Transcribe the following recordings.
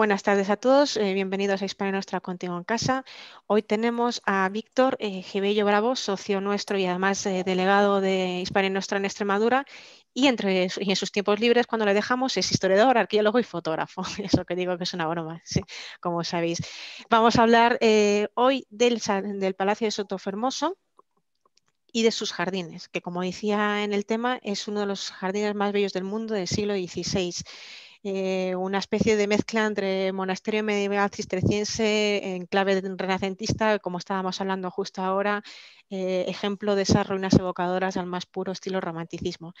buenas tardes a todos. Eh, bienvenidos a Hispania Nuestra Contigo en Casa. Hoy tenemos a Víctor eh, Bravo, socio nuestro y además eh, delegado de Hispania Nuestra en Extremadura. Y, entre, en sus tiempos libres, cuando le dejamos, es historiador, arqueólogo y fotógrafo. Eso que digo que es una broma, como sabéis. Vamos a hablar eh, hoy del, del Palacio de Sotofermoso, y de sus jardines, que como decía en el tema, es uno de los jardines más bellos del mundo del siglo XVI. Eh, una especie de mezcla entre monasterio medieval cisterciense en clave renacentista, como estábamos hablando justo ahora, eh, ejemplo de esas ruinas evocadoras al más puro estilo romanticismo.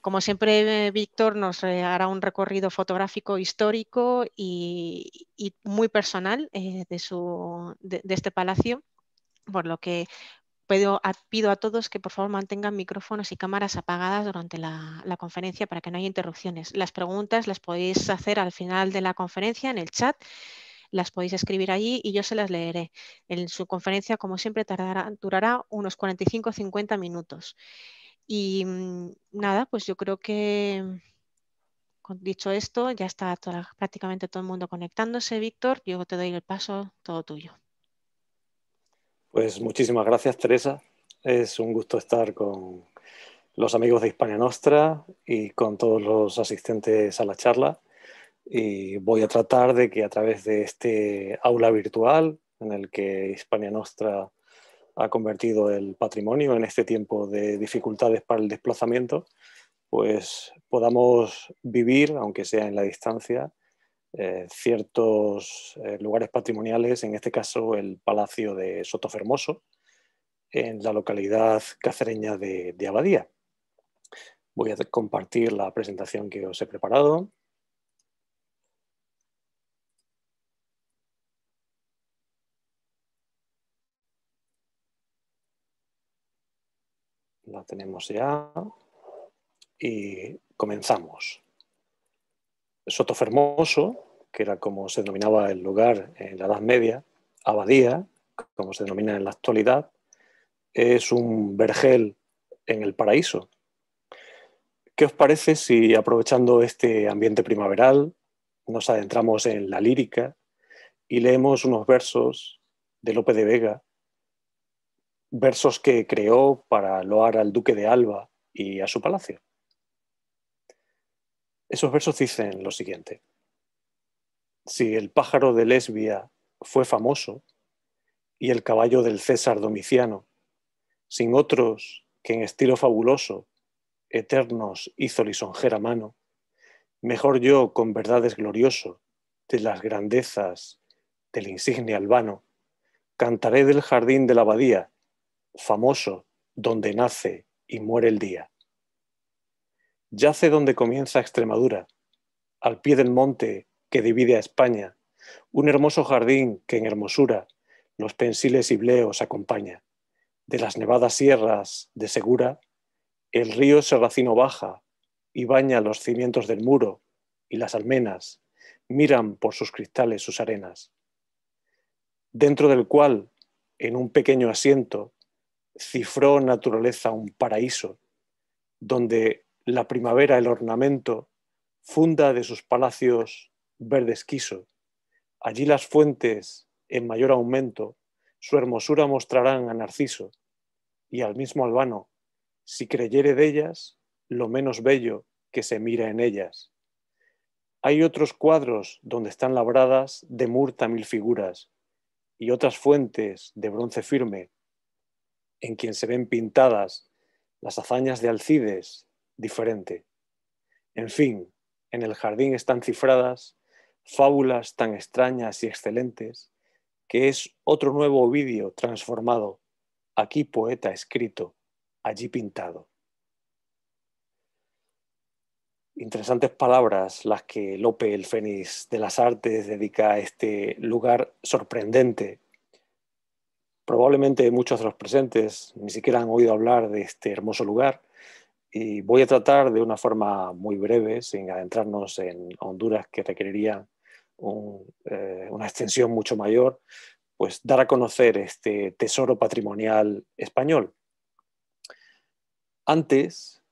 Como siempre, eh, Víctor nos hará un recorrido fotográfico histórico y, muy personal de, su, de este palacio por lo que Pido a, todos que por favor mantengan micrófonos y cámaras apagadas durante la, conferencia para que no haya interrupciones. Las preguntas las podéis hacer al final de la conferencia en el chat, las podéis escribir allí y yo se las leeré. En su conferencia, como siempre, tardará, durará unos 45-50 minutos. Y mm, nada, pues yo creo que dicho esto, ya está prácticamente todo el mundo conectándose. Víctor, yo te doy el paso, todo tuyo. Pues muchísimas gracias, Teresa. Es un gusto estar con los amigos de Hispania Nostra y con todos los asistentes a la charla. Y voy a tratar de que a través de este aula virtual en el que Hispania Nostra ha convertido el patrimonio en este tiempo de dificultades para el desplazamiento, pues podamos vivir, aunque sea en la distancia, eh, ciertos eh, lugares patrimoniales, en este caso el Palacio de Sotofermoso, en la localidad cacereña de, de Abadía. Voy a compartir la presentación que os he preparado. La tenemos ya y comenzamos. Sotofermoso, que era como se denominaba el lugar en la Edad Media, Abadía, como se denomina en la actualidad, es un vergel en el paraíso. ¿Qué os parece si aprovechando este ambiente primaveral nos adentramos en la lírica y leemos unos versos de Lope de Vega, versos que creó para loar al duque de Alba y a su palacio? Esos versos dicen lo siguiente. Si el pájaro de Lesbia fue famoso y el caballo del César Domiciano, sin otros que en estilo fabuloso, eternos hizo lisonjera mano, mejor yo con verdades glorioso de las grandezas del insigne albano, cantaré del jardín de la abadía, famoso donde nace y muere el día yace donde comienza Extremadura, al pie del monte que divide a España, un hermoso jardín que en hermosura los pensiles y bleos acompaña. De las nevadas sierras de Segura, el río Serracino baja y baña los cimientos del muro y las almenas, miran por sus cristales sus arenas. Dentro del cual, en un pequeño asiento, cifró naturaleza un paraíso, donde la primavera el ornamento, funda de sus palacios verdes quiso. Allí las fuentes, en mayor aumento, su hermosura mostrarán a Narciso, y al mismo albano, si creyere de ellas, lo menos bello que se mira en ellas. Hay otros cuadros donde están labradas de murta mil figuras, y otras fuentes de bronce firme, en quien se ven pintadas las hazañas de Alcides, diferente. En fin, en el jardín están cifradas fábulas tan extrañas y excelentes que es otro nuevo vídeo transformado, aquí poeta escrito, allí pintado. Interesantes palabras las que Lope el Fénix de las Artes dedica a este lugar sorprendente. Probablemente muchos de los presentes ni siquiera han oído hablar de este hermoso lugar y voy a tratar de una forma muy breve, sin adentrarnos en Honduras, que requeriría eh, una extensión mucho mayor, pues dar a conocer este tesoro patrimonial español. Antes,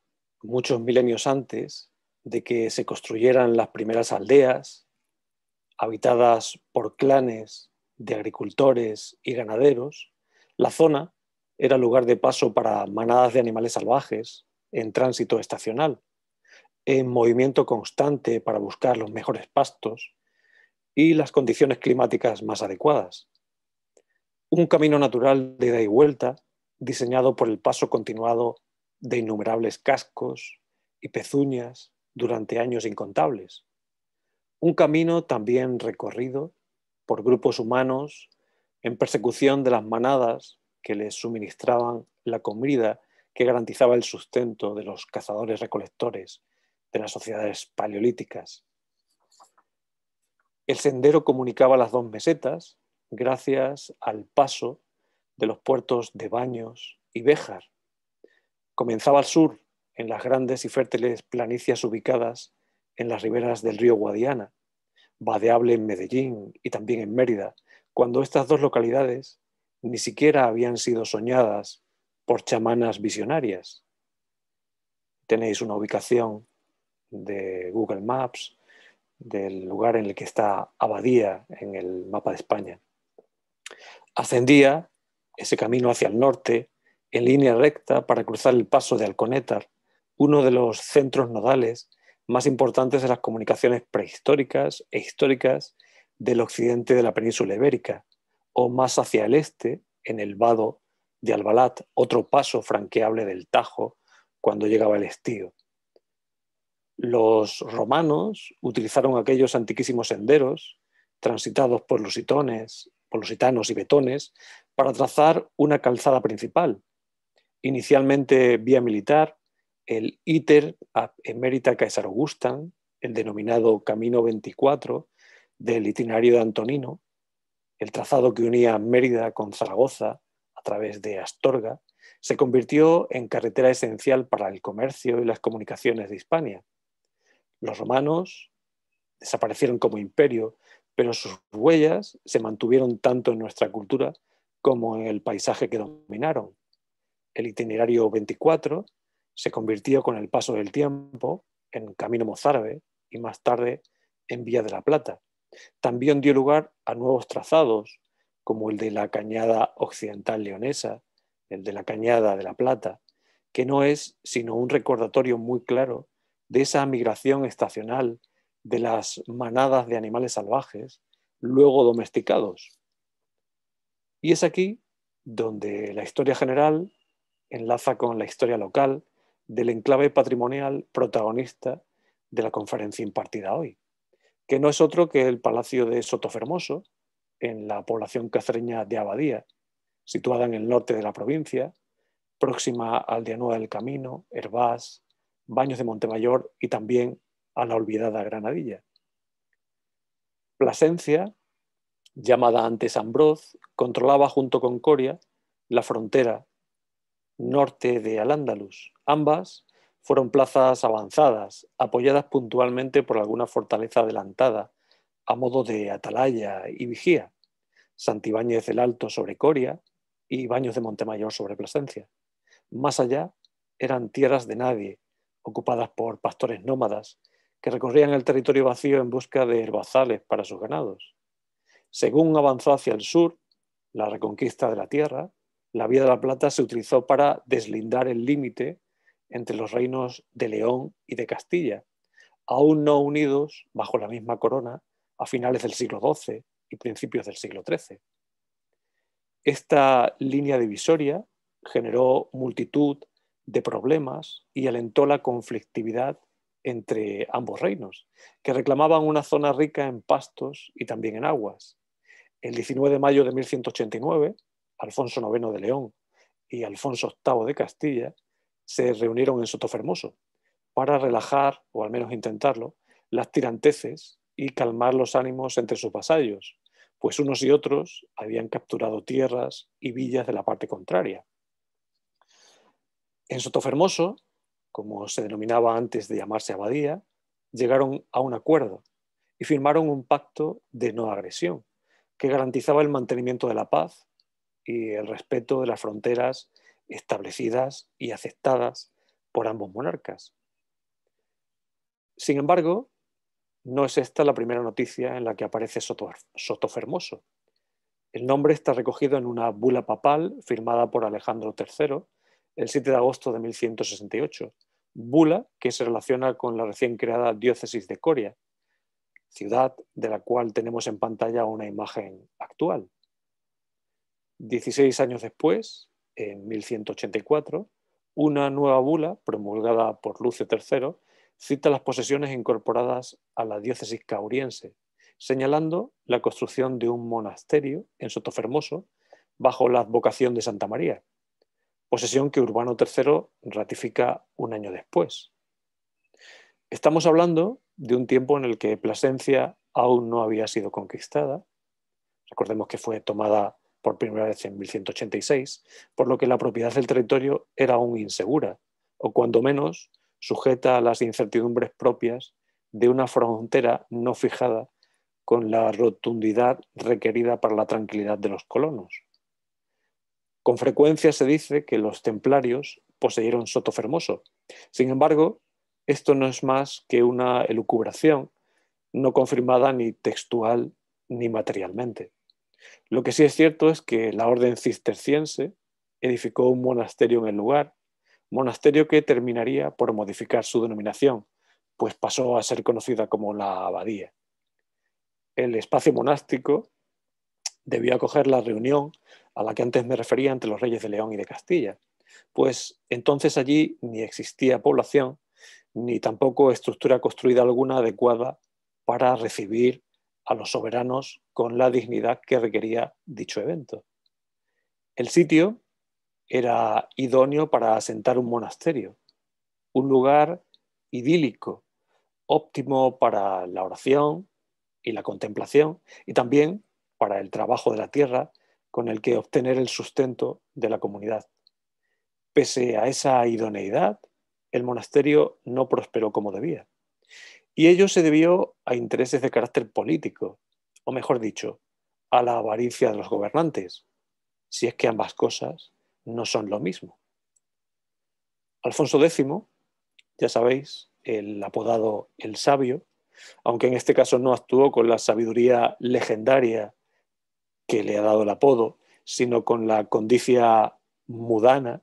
muchos milenios antes de que se construyeran las primeras aldeas, habitadas por clanes de agricultores y ganaderos, la zona era lugar de paso para manadas de animales salvajes, en tránsito estacional, en movimiento constante para buscar los mejores pastos y las condiciones climáticas más adecuadas. Un camino natural de ida y vuelta diseñado por el paso continuado de innumerables cascos y pezuñas durante años incontables. Un camino también recorrido por grupos humanos en persecución de las manadas que les suministraban la comida que garantizaba el sustento de los cazadores-recolectores de las sociedades paleolíticas. El sendero comunicaba las dos mesetas gracias al paso de los puertos de Baños y Béjar. Comenzaba al sur, en las grandes y fértiles planicies ubicadas en las riberas del río Guadiana, vadeable en Medellín y también en Mérida, cuando estas dos localidades ni siquiera habían sido soñadas por chamanas visionarias. Tenéis una ubicación de Google Maps del lugar en el que está Abadía en el mapa de España. Ascendía ese camino hacia el norte en línea recta para cruzar el paso de Alconétar, uno de los centros nodales más importantes de las comunicaciones prehistóricas e históricas del occidente de la península ibérica, o más hacia el este, en el vado de Albalat, otro paso franqueable del Tajo cuando llegaba el estío. Los romanos utilizaron aquellos antiquísimos senderos transitados por los itones, por los itanos y betones para trazar una calzada principal, inicialmente vía militar, el ITER ab Emerita Caesar Augustan, el denominado Camino 24 del itinerario de Antonino, el trazado que unía Mérida con Zaragoza, través de Astorga, se convirtió en carretera esencial para el comercio y las comunicaciones de Hispania. Los romanos desaparecieron como imperio, pero sus huellas se mantuvieron tanto en nuestra cultura como en el paisaje que dominaron. El itinerario 24 se convirtió con el paso del tiempo en Camino Mozárabe y más tarde en Vía de la Plata. También dio lugar a nuevos trazados como el de la cañada occidental leonesa, el de la cañada de la Plata, que no es sino un recordatorio muy claro de esa migración estacional de las manadas de animales salvajes, luego domesticados. Y es aquí donde la historia general enlaza con la historia local del enclave patrimonial protagonista de la conferencia impartida hoy, que no es otro que el Palacio de Sotofermoso, en la población cacereña de Abadía, situada en el norte de la provincia, próxima al de del Camino, Herbás, Baños de Montemayor y también a la olvidada Granadilla. Plasencia, llamada antes Ambroz, controlaba junto con Coria la frontera norte de al Ambas fueron plazas avanzadas, apoyadas puntualmente por alguna fortaleza adelantada a modo de atalaya y vigía, Santibáñez del Alto sobre Coria y Baños de Montemayor sobre Plasencia. Más allá eran tierras de nadie, ocupadas por pastores nómadas que recorrían el territorio vacío en busca de herbazales para sus ganados. Según avanzó hacia el sur, la reconquista de la tierra, la Vía de la Plata se utilizó para deslindar el límite entre los reinos de León y de Castilla, aún no unidos bajo la misma corona a finales del siglo XII y principios del siglo XIII. Esta línea divisoria generó multitud de problemas y alentó la conflictividad entre ambos reinos, que reclamaban una zona rica en pastos y también en aguas. El 19 de mayo de 1189, Alfonso IX de León y Alfonso VIII de Castilla se reunieron en Sotofermoso para relajar, o al menos intentarlo, las tiranteces y calmar los ánimos entre sus vasallos, pues unos y otros habían capturado tierras y villas de la parte contraria. En Sotofermoso, como se denominaba antes de llamarse abadía, llegaron a un acuerdo y firmaron un pacto de no agresión que garantizaba el mantenimiento de la paz y el respeto de las fronteras establecidas y aceptadas por ambos monarcas. Sin embargo, no es esta la primera noticia en la que aparece Sotofermoso. El nombre está recogido en una bula papal firmada por Alejandro III el 7 de agosto de 1168, bula que se relaciona con la recién creada diócesis de Coria, ciudad de la cual tenemos en pantalla una imagen actual. 16 años después, en 1184, una nueva bula promulgada por Lucio III cita las posesiones incorporadas a la diócesis cauriense, señalando la construcción de un monasterio en Sotofermoso bajo la advocación de Santa María, posesión que Urbano III ratifica un año después. Estamos hablando de un tiempo en el que Plasencia aún no había sido conquistada. Recordemos que fue tomada por primera vez en 1186, por lo que la propiedad del territorio era aún insegura, o cuando menos sujeta a las incertidumbres propias de una frontera no fijada con la rotundidad requerida para la tranquilidad de los colonos. Con frecuencia se dice que los templarios poseyeron Soto Fermoso. Sin embargo, esto no es más que una elucubración no confirmada ni textual ni materialmente. Lo que sí es cierto es que la orden cisterciense edificó un monasterio en el lugar monasterio que terminaría por modificar su denominación, pues pasó a ser conocida como la abadía. El espacio monástico debió acoger la reunión a la que antes me refería entre los reyes de León y de Castilla, pues entonces allí ni existía población, ni tampoco estructura construida alguna adecuada para recibir a los soberanos con la dignidad que requería dicho evento. El sitio era idóneo para asentar un monasterio, un lugar idílico, óptimo para la oración y la contemplación y también para el trabajo de la tierra con el que obtener el sustento de la comunidad. Pese a esa idoneidad, el monasterio no prosperó como debía. Y ello se debió a intereses de carácter político, o mejor dicho, a la avaricia de los gobernantes, si es que ambas cosas no son lo mismo. Alfonso X, ya sabéis, el apodado el sabio, aunque en este caso no actuó con la sabiduría legendaria que le ha dado el apodo, sino con la condicia mudana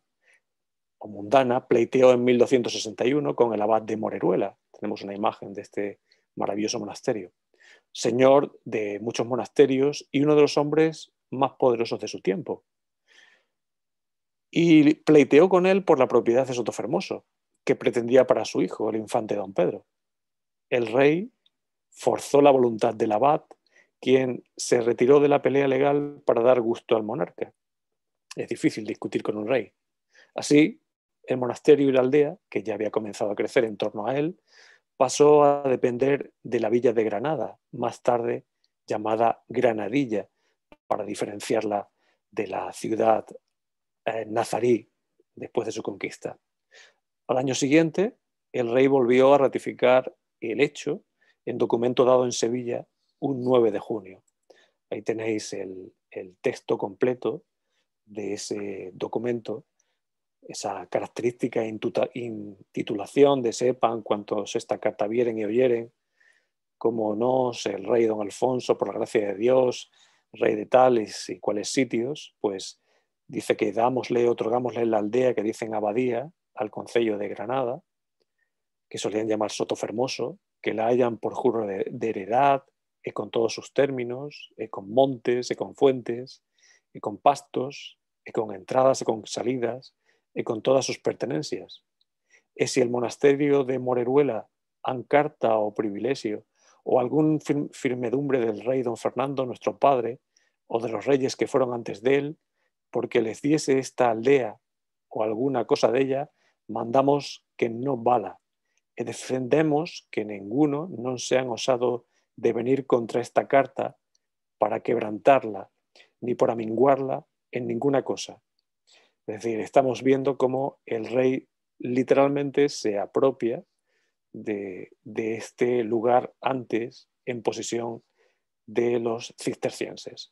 o mundana, pleiteó en 1261 con el abad de Moreruela. Tenemos una imagen de este maravilloso monasterio. Señor de muchos monasterios y uno de los hombres más poderosos de su tiempo y pleiteó con él por la propiedad de Sotofermoso, que pretendía para su hijo, el infante don Pedro. El rey forzó la voluntad del abad, quien se retiró de la pelea legal para dar gusto al monarca. Es difícil discutir con un rey. Así, el monasterio y la aldea, que ya había comenzado a crecer en torno a él, pasó a depender de la villa de Granada, más tarde llamada Granadilla, para diferenciarla de la ciudad eh, nazarí después de su conquista. Al año siguiente, el rey volvió a ratificar el hecho en documento dado en Sevilla un 9 de junio. Ahí tenéis el, texto completo de ese documento, esa característica intitulación de sepan cuantos esta carta vieren y oyeren, como nos, el rey don Alfonso, por la gracia de Dios, rey de tales y cuáles sitios, pues dice que dámosle, otorgámosle la aldea que dicen abadía al concello de Granada, que solían llamar Soto Fermoso, que la hayan por juro de, heredad, y con todos sus términos, y con montes, y con fuentes, y con pastos, con entradas y con salidas, y con todas sus pertenencias. Es si el monasterio de Moreruela, Ancarta o Privilegio, o algún firmedumbre del rey don Fernando, nuestro padre, o de los reyes que fueron antes de él, porque les diese esta aldea o alguna cosa de ella, mandamos que no bala y defendemos que ninguno no se han osado de venir contra esta carta para quebrantarla ni por aminguarla en ninguna cosa. Es decir, estamos viendo cómo el rey literalmente se apropia de, de este lugar antes en posesión de los cistercienses.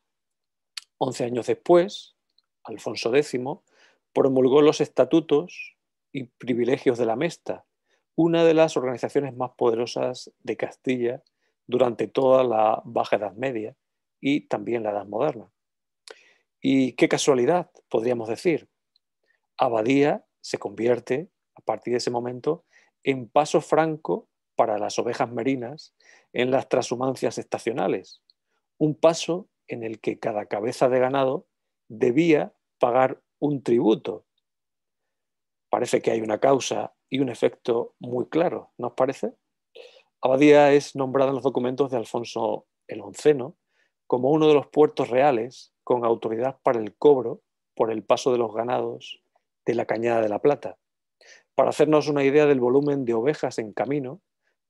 Once años después, Alfonso X, promulgó los estatutos y privilegios de la Mesta, una de las organizaciones más poderosas de Castilla durante toda la Baja Edad Media y también la Edad Moderna. Y qué casualidad, podríamos decir. Abadía se convierte, a partir de ese momento, en paso franco para las ovejas merinas en las transhumancias estacionales, un paso en el que cada cabeza de ganado debía pagar un tributo. Parece que hay una causa y un efecto muy claro, ¿no os parece? Abadía es nombrada en los documentos de Alfonso el Onceno como uno de los puertos reales con autoridad para el cobro por el paso de los ganados de la Cañada de la Plata. Para hacernos una idea del volumen de ovejas en camino,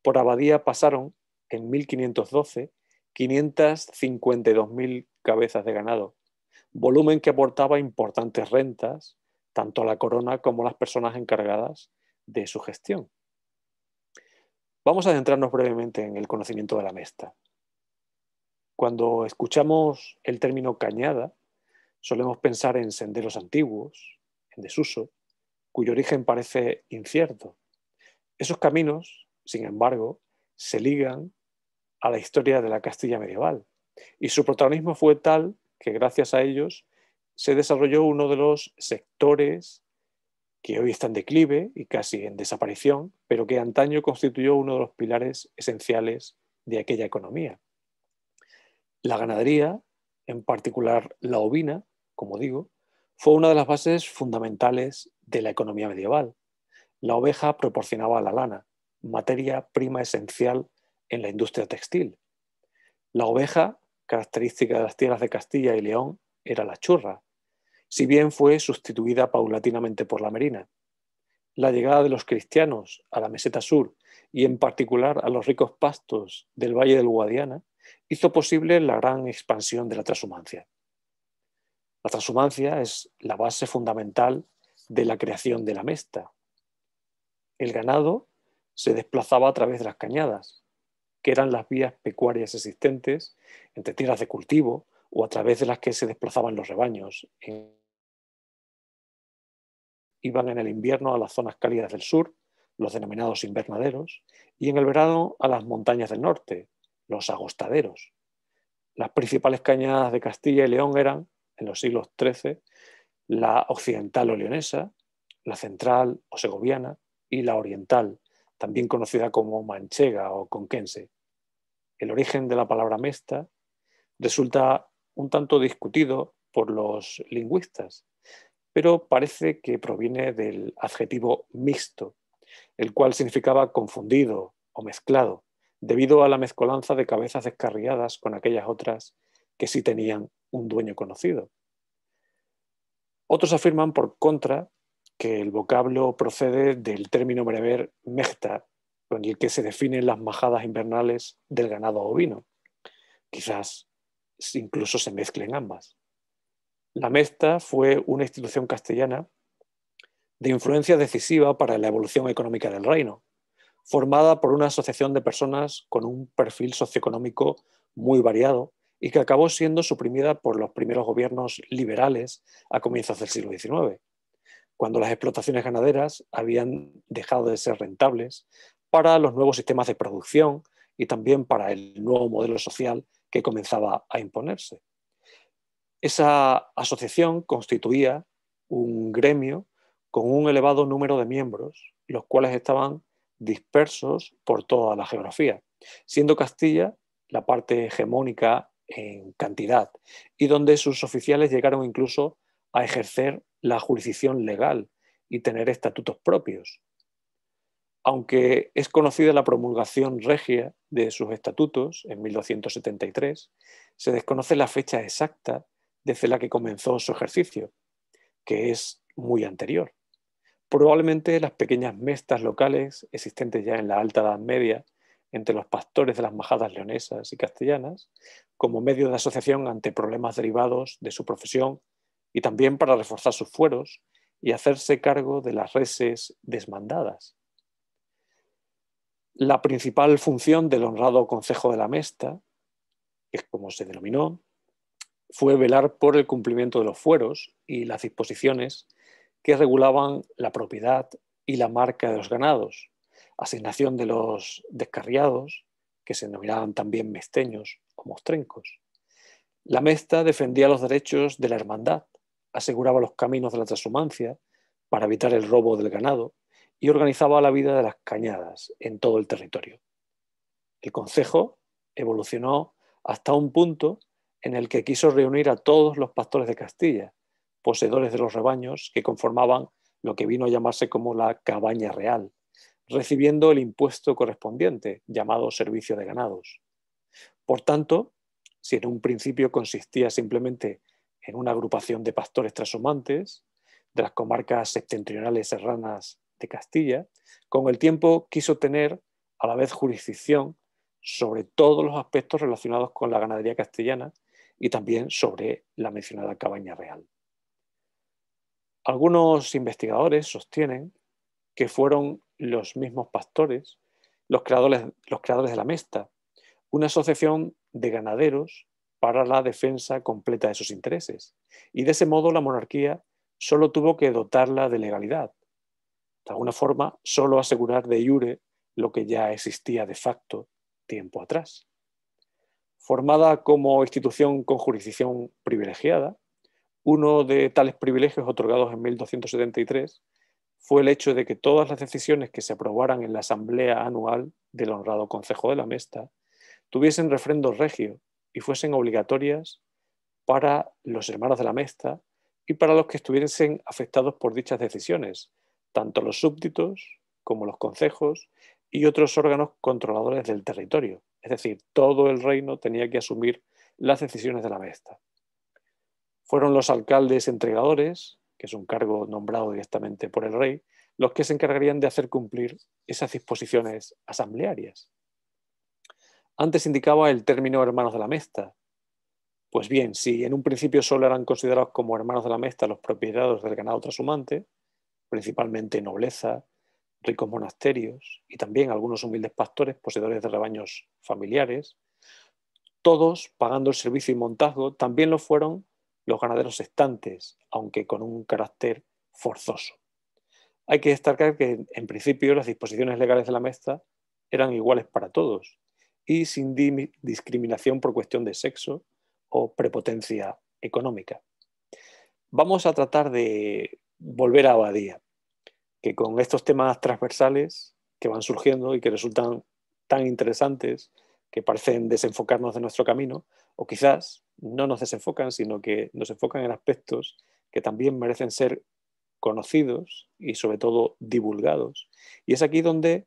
por Abadía pasaron en 1512 552.000 cabezas de ganado, volumen que aportaba importantes rentas, tanto a la corona como a las personas encargadas de su gestión. Vamos a adentrarnos brevemente en el conocimiento de la mesta. Cuando escuchamos el término cañada, solemos pensar en senderos antiguos, en desuso, cuyo origen parece incierto. Esos caminos, sin embargo, se ligan a la historia de la Castilla medieval, y su protagonismo fue tal que gracias a ellos se desarrolló uno de los sectores que hoy está en declive y casi en desaparición, pero que antaño constituyó uno de los pilares esenciales de aquella economía. La ganadería, en particular la ovina, como digo, fue una de las bases fundamentales de la economía medieval. La oveja proporcionaba la lana, materia prima esencial en la industria textil. La oveja característica de las tierras de Castilla y León era la churra, si bien fue sustituida paulatinamente por la merina. La llegada de los cristianos a la meseta sur y en particular a los ricos pastos del Valle del Guadiana hizo posible la gran expansión de la transhumancia. La transhumancia es la base fundamental de la creación de la mesta. El ganado se desplazaba a través de las cañadas, que eran las vías pecuarias existentes entre tierras de cultivo o a través de las que se desplazaban los rebaños. Iban en el invierno a las zonas cálidas del sur, los denominados invernaderos, y en el verano a las montañas del norte, los agostaderos. Las principales cañadas de Castilla y León eran, en los siglos XIII, la occidental o leonesa, la central o segoviana y la oriental, también conocida como manchega o conquense. El origen de la palabra mesta resulta un tanto discutido por los lingüistas, pero parece que proviene del adjetivo mixto, el cual significaba confundido o mezclado, debido a la mezcolanza de cabezas descarriadas con aquellas otras que sí tenían un dueño conocido. Otros afirman, por contra, que el vocablo procede del término brever mexta, con el que se definen las majadas invernales del ganado ovino. Quizás incluso se mezclen ambas. La mexta fue una institución castellana de influencia decisiva para la evolución económica del reino, formada por una asociación de personas con un perfil socioeconómico muy variado y que acabó siendo suprimida por los primeros gobiernos liberales a comienzos del siglo XIX cuando las explotaciones ganaderas habían dejado de ser rentables para los nuevos sistemas de producción y también para el nuevo modelo social que comenzaba a imponerse. Esa asociación constituía un gremio con un elevado número de miembros, los cuales estaban dispersos por toda la geografía, siendo Castilla la parte hegemónica en cantidad y donde sus oficiales llegaron incluso a ejercer la jurisdicción legal y tener estatutos propios. Aunque es conocida la promulgación regia de sus estatutos en 1273, se desconoce la fecha exacta desde la que comenzó su ejercicio, que es muy anterior. Probablemente las pequeñas mestas locales existentes ya en la Alta Edad Media entre los pastores de las majadas leonesas y castellanas, como medio de asociación ante problemas derivados de su profesión y también para reforzar sus fueros y hacerse cargo de las reses desmandadas. La principal función del honrado Consejo de la Mesta, que es como se denominó, fue velar por el cumplimiento de los fueros y las disposiciones que regulaban la propiedad y la marca de los ganados, asignación de los descarriados, que se denominaban también mesteños o mostrencos. La Mesta defendía los derechos de la hermandad, aseguraba los caminos de la transhumancia para evitar el robo del ganado y organizaba la vida de las cañadas en todo el territorio. El Consejo evolucionó hasta un punto en el que quiso reunir a todos los pastores de Castilla, poseedores de los rebaños que conformaban lo que vino a llamarse como la cabaña real, recibiendo el impuesto correspondiente, llamado servicio de ganados. Por tanto, si en un principio consistía simplemente en una agrupación de pastores trashumantes de las comarcas septentrionales serranas de Castilla, con el tiempo quiso tener a la vez jurisdicción sobre todos los aspectos relacionados con la ganadería castellana y también sobre la mencionada cabaña real. Algunos investigadores sostienen que fueron los mismos pastores los creadores, los creadores de la Mesta, una asociación de ganaderos para la defensa completa de sus intereses. Y de ese modo la monarquía solo tuvo que dotarla de legalidad. De alguna forma, solo asegurar de Iure lo que ya existía de facto tiempo atrás. Formada como institución con jurisdicción privilegiada, uno de tales privilegios otorgados en 1273 fue el hecho de que todas las decisiones que se aprobaran en la Asamblea Anual del Honrado Consejo de la Mesta tuviesen refrendo regio y fuesen obligatorias para los hermanos de la Mesta y para los que estuviesen afectados por dichas decisiones, tanto los súbditos como los concejos y otros órganos controladores del territorio. Es decir, todo el reino tenía que asumir las decisiones de la Mesta. Fueron los alcaldes entregadores, que es un cargo nombrado directamente por el rey, los que se encargarían de hacer cumplir esas disposiciones asamblearias antes indicaba el término hermanos de la mesta. Pues bien, si en un principio solo eran considerados como hermanos de la mesta los propietarios del ganado trasumante, principalmente nobleza, ricos monasterios y también algunos humildes pastores poseedores de rebaños familiares, todos pagando el servicio y montazgo, también lo fueron los ganaderos estantes, aunque con un carácter forzoso. Hay que destacar que, en principio, las disposiciones legales de la mesta eran iguales para todos, y sin discriminación por cuestión de sexo o prepotencia económica. Vamos a tratar de volver a Abadía, que con estos temas transversales que van surgiendo y que resultan tan interesantes que parecen desenfocarnos de nuestro camino, o quizás no nos desenfocan, sino que nos enfocan en aspectos que también merecen ser conocidos y sobre todo divulgados. Y es aquí donde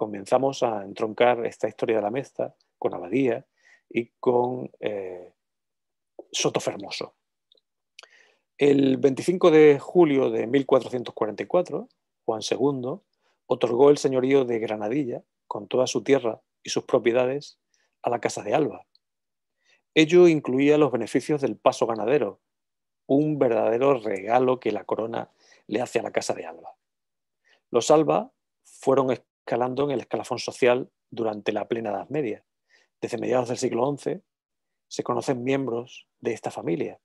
comenzamos a entroncar esta historia de la mezcla con Abadía y con eh, Sotofermoso. El 25 de julio de 1444, Juan II otorgó el señorío de Granadilla, con toda su tierra y sus propiedades, a la Casa de Alba. Ello incluía los beneficios del paso ganadero, un verdadero regalo que la corona le hace a la Casa de Alba. Los Alba fueron escalando en el escalafón social durante la plena Edad Media. Desde mediados del siglo XI se conocen miembros de esta familia.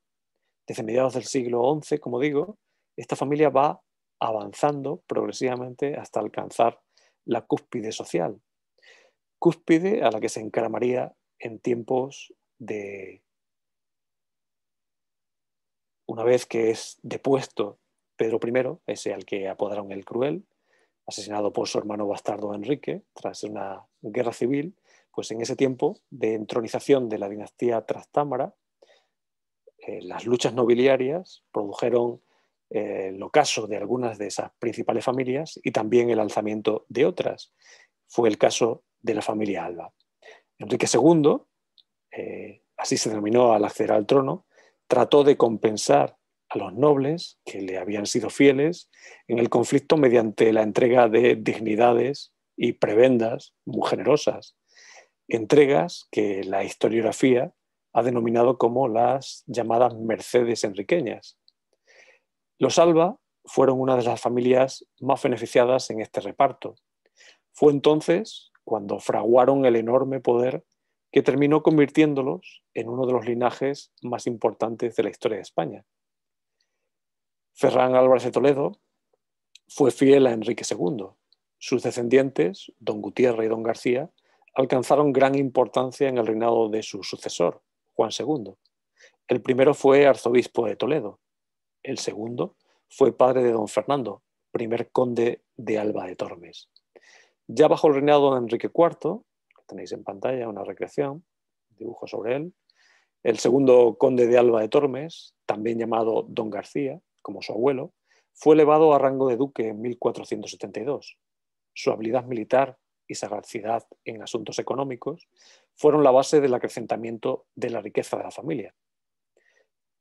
Desde mediados del siglo XI, como digo, esta familia va avanzando progresivamente hasta alcanzar la cúspide social, cúspide a la que se encaramaría en tiempos de, una vez que es depuesto Pedro I, ese al que apodaron el cruel, asesinado por su hermano bastardo Enrique tras una guerra civil, pues en ese tiempo de entronización de la dinastía Trastámara, eh, las luchas nobiliarias produjeron eh, el ocaso de algunas de esas principales familias y también el alzamiento de otras. Fue el caso de la familia Alba. Enrique II, eh, así se denominó al acceder al trono, trató de compensar a los nobles que le habían sido fieles en el conflicto mediante la entrega de dignidades y prebendas muy generosas, entregas que la historiografía ha denominado como las llamadas Mercedes enriqueñas. Los Alba fueron una de las familias más beneficiadas en este reparto. Fue entonces cuando fraguaron el enorme poder que terminó convirtiéndolos en uno de los linajes más importantes de la historia de España. Ferran Álvarez de Toledo fue fiel a Enrique II. Sus descendientes, don Gutiérrez y don García, alcanzaron gran importancia en el reinado de su sucesor, Juan II. El primero fue arzobispo de Toledo. El segundo fue padre de don Fernando, primer conde de Alba de Tormes. Ya bajo el reinado de Enrique IV, que tenéis en pantalla una recreación, dibujo sobre él, el segundo conde de Alba de Tormes, también llamado don García, como su abuelo, fue elevado a rango de duque en 1472. Su habilidad militar y sagacidad en asuntos económicos fueron la base del acrecentamiento de la riqueza de la familia.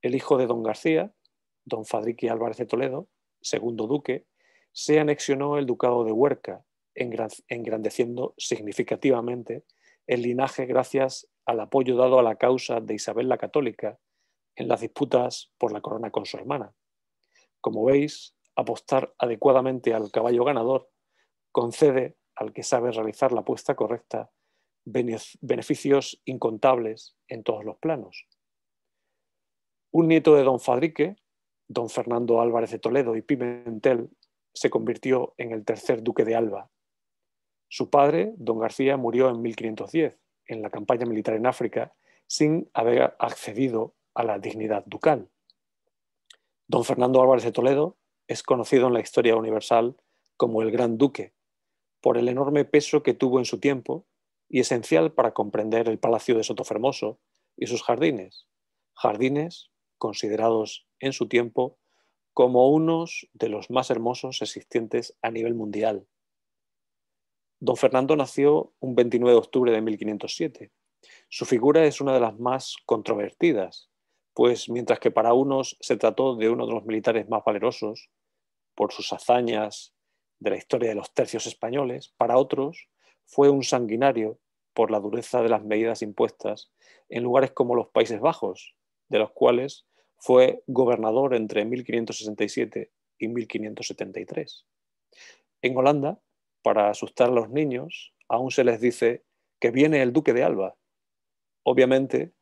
El hijo de don García, don Fadrique Álvarez de Toledo, segundo duque, se anexionó el ducado de Huerca, engrandeciendo significativamente el linaje gracias al apoyo dado a la causa de Isabel la Católica en las disputas por la corona con su hermana. Como veis, apostar adecuadamente al caballo ganador concede al que sabe realizar la apuesta correcta beneficios incontables en todos los planos. Un nieto de don Fadrique, don Fernando Álvarez de Toledo y Pimentel, se convirtió en el tercer duque de Alba. Su padre, don García, murió en 1510, en la campaña militar en África, sin haber accedido a la dignidad ducal. Don Fernando Álvarez de Toledo es conocido en la historia universal como el Gran Duque, por el enorme peso que tuvo en su tiempo y esencial para comprender el Palacio de Sotofermoso y sus jardines, jardines considerados en su tiempo como unos de los más hermosos existentes a nivel mundial. Don Fernando nació un 29 de octubre de 1507. Su figura es una de las más controvertidas, pues mientras que para unos se trató de uno de los militares más valerosos por sus hazañas de la historia de los tercios españoles, para otros fue un sanguinario por la dureza de las medidas impuestas en lugares como los Países Bajos, de los cuales fue gobernador entre 1567 y 1573. En Holanda, para asustar a los niños, aún se les dice que viene el duque de Alba. Obviamente,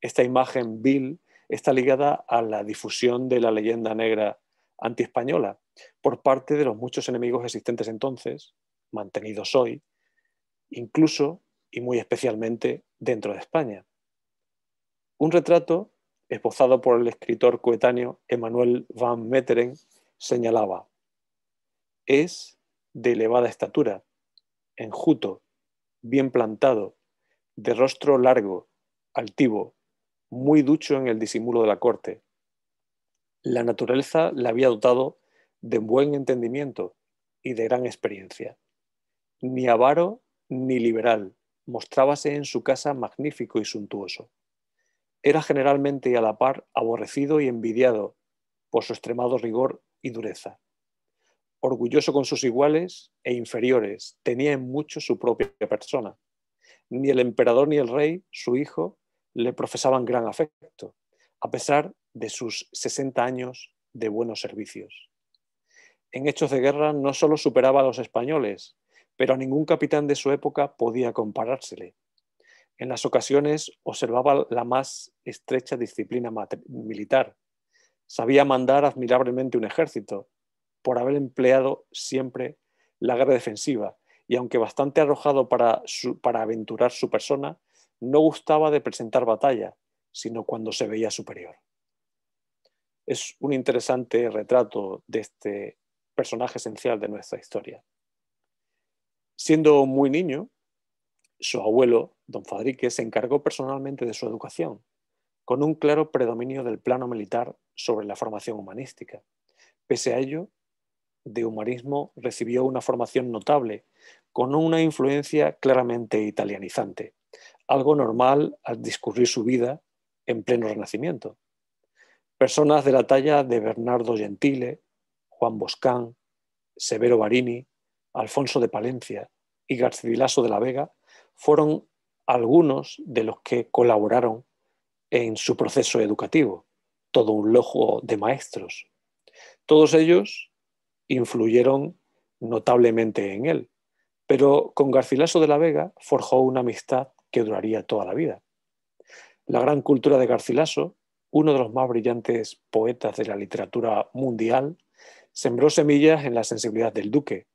esta imagen vil está ligada a la difusión de la leyenda negra anti-española por parte de los muchos enemigos existentes entonces, mantenidos hoy, incluso y muy especialmente dentro de España. Un retrato esbozado por el escritor coetáneo Emanuel van Meteren señalaba, es de elevada estatura, enjuto, bien plantado, de rostro largo, altivo, muy ducho en el disimulo de la corte. La naturaleza le había dotado de buen entendimiento y de gran experiencia. Ni avaro ni liberal, mostrábase en su casa magnífico y suntuoso. Era generalmente y a la par aborrecido y envidiado por su extremado rigor y dureza. Orgulloso con sus iguales e inferiores, tenía en mucho su propia persona. Ni el emperador ni el rey, su hijo, le profesaban gran afecto, a pesar de sus 60 años de buenos servicios. En hechos de guerra no solo superaba a los españoles, pero a ningún capitán de su época podía comparársele. En las ocasiones observaba la más estrecha disciplina militar. Sabía mandar admirablemente un ejército, por haber empleado siempre la guerra defensiva, y aunque bastante arrojado para, para aventurar su persona, no gustaba de presentar batalla, sino cuando se veía superior. Es un interesante retrato de este personaje esencial de nuestra historia. Siendo muy niño, su abuelo, don Fadrique, se encargó personalmente de su educación, con un claro predominio del plano militar sobre la formación humanística. Pese a ello, de humanismo recibió una formación notable, con una influencia claramente italianizante algo normal al discurrir su vida en pleno renacimiento. Personas de la talla de Bernardo Gentile, Juan Boscán, Severo Barini, Alfonso de Palencia y Garcilaso de la Vega fueron algunos de los que colaboraron en su proceso educativo, todo un lojo de maestros. Todos ellos influyeron notablemente en él, pero con Garcilaso de la Vega forjó una amistad que duraría toda la vida. La gran cultura de Garcilaso, uno de los más brillantes poetas de la literatura mundial, sembró semillas en la sensibilidad del duque,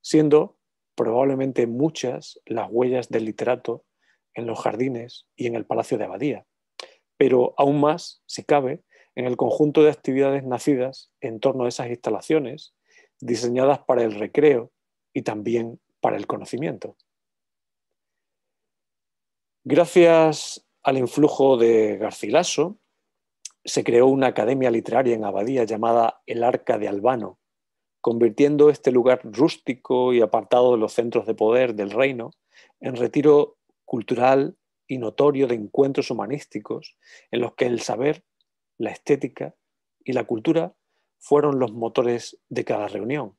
siendo probablemente muchas las huellas del literato en los jardines y en el Palacio de Abadía, pero aún más, si cabe, en el conjunto de actividades nacidas en torno a esas instalaciones, diseñadas para el recreo y también para el conocimiento. Gracias al influjo de Garcilaso, se creó una academia literaria en Abadía llamada El Arca de Albano, convirtiendo este lugar rústico y apartado de los centros de poder del reino en retiro cultural y notorio de encuentros humanísticos en los que el saber, la estética y la cultura fueron los motores de cada reunión.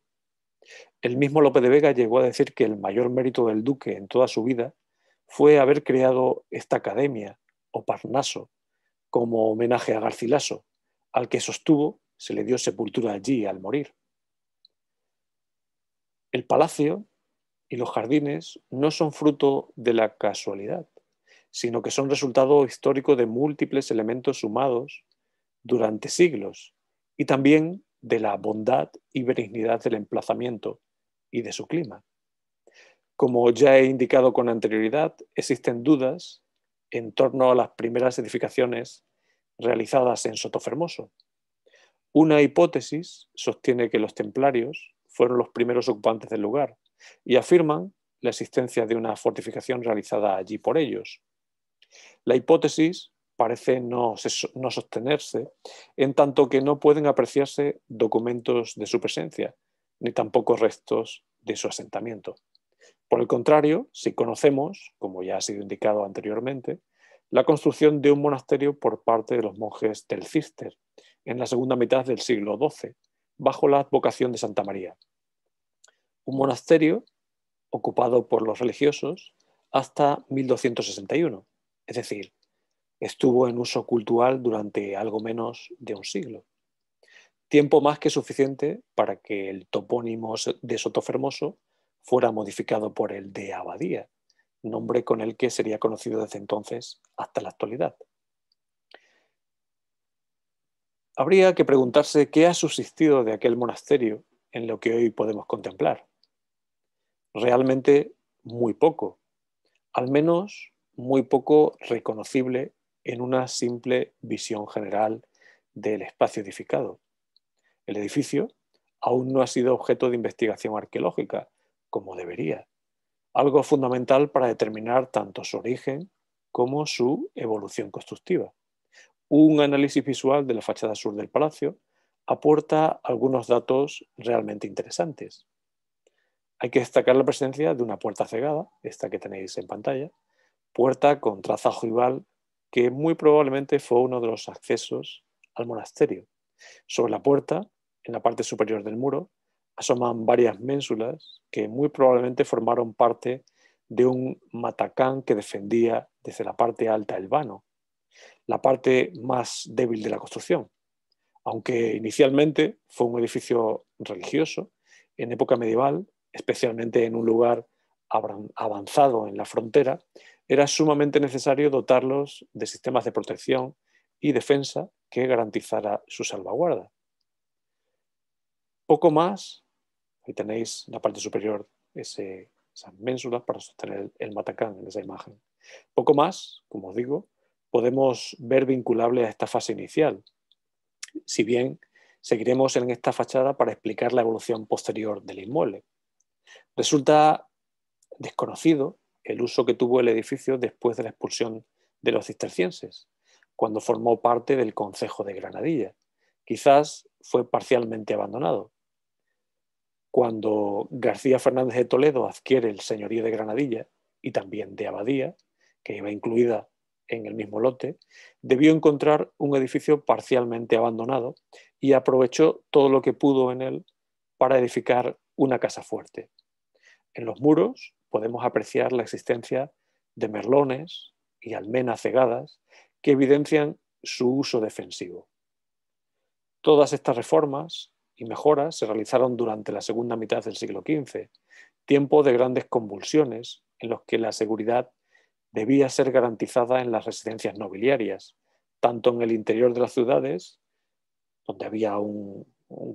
El mismo Lope de Vega llegó a decir que el mayor mérito del duque en toda su vida fue haber creado esta academia o Parnaso como homenaje a Garcilaso, al que sostuvo se le dio sepultura allí al morir. El palacio y los jardines no son fruto de la casualidad, sino que son resultado histórico de múltiples elementos sumados durante siglos y también de la bondad y benignidad del emplazamiento y de su clima. Como ya he indicado con anterioridad, existen dudas en torno a las primeras edificaciones realizadas en Sotofermoso. Una hipótesis sostiene que los templarios fueron los primeros ocupantes del lugar y afirman la existencia de una fortificación realizada allí por ellos. La hipótesis parece no, no sostenerse en tanto que no pueden apreciarse documentos de su presencia, ni tampoco restos de su asentamiento. Por el contrario, si conocemos, como ya ha sido indicado anteriormente, la construcción de un monasterio por parte de los monjes del Cister en la segunda mitad del siglo XII, bajo la advocación de Santa María. Un monasterio ocupado por los religiosos hasta 1261, es decir, estuvo en uso cultural durante algo menos de un siglo. Tiempo más que suficiente para que el topónimo de Sotofermoso fuera modificado por el de abadía, nombre con el que sería conocido desde entonces hasta la actualidad. Habría que preguntarse qué ha subsistido de aquel monasterio en lo que hoy podemos contemplar. Realmente muy poco, al menos muy poco reconocible en una simple visión general del espacio edificado. El edificio aún no ha sido objeto de investigación arqueológica, como debería, algo fundamental para determinar tanto su origen como su evolución constructiva. Un análisis visual de la fachada sur del palacio aporta algunos datos realmente interesantes. Hay que destacar la presencia de una puerta cegada, esta que tenéis en pantalla, puerta con traza ojival que muy probablemente fue uno de los accesos al monasterio. Sobre la puerta, en la parte superior del muro, asoman varias ménsulas que muy probablemente formaron parte de un matacán que defendía desde la parte alta el vano, la parte más débil de la construcción. Aunque inicialmente fue un edificio religioso, en época medieval, especialmente en un lugar avanzado en la frontera, era sumamente necesario dotarlos de sistemas de protección y defensa que garantizara su salvaguarda. Poco más Ahí tenéis en la parte superior esas ménsulas para sostener el, matacán en esa imagen. Poco más, como os digo, podemos ver vinculable a esta fase inicial, si bien seguiremos en esta fachada para explicar la evolución posterior del inmueble. Resulta desconocido el uso que tuvo el edificio después de la expulsión de los cistercienses, cuando formó parte del Concejo de Granadilla. Quizás fue parcialmente abandonado, cuando García Fernández de Toledo adquiere el señorío de Granadilla y también de Abadía, que iba incluida en el mismo lote, debió encontrar un edificio parcialmente abandonado y aprovechó todo lo que pudo en él para edificar una casa fuerte. En los muros podemos apreciar la existencia de merlones y almenas cegadas que evidencian su uso defensivo. Todas estas reformas y mejoras se realizaron durante la segunda mitad del siglo XV, tiempo de grandes convulsiones en los que la seguridad debía ser garantizada en las residencias nobiliarias, tanto en el interior de las ciudades, donde había un,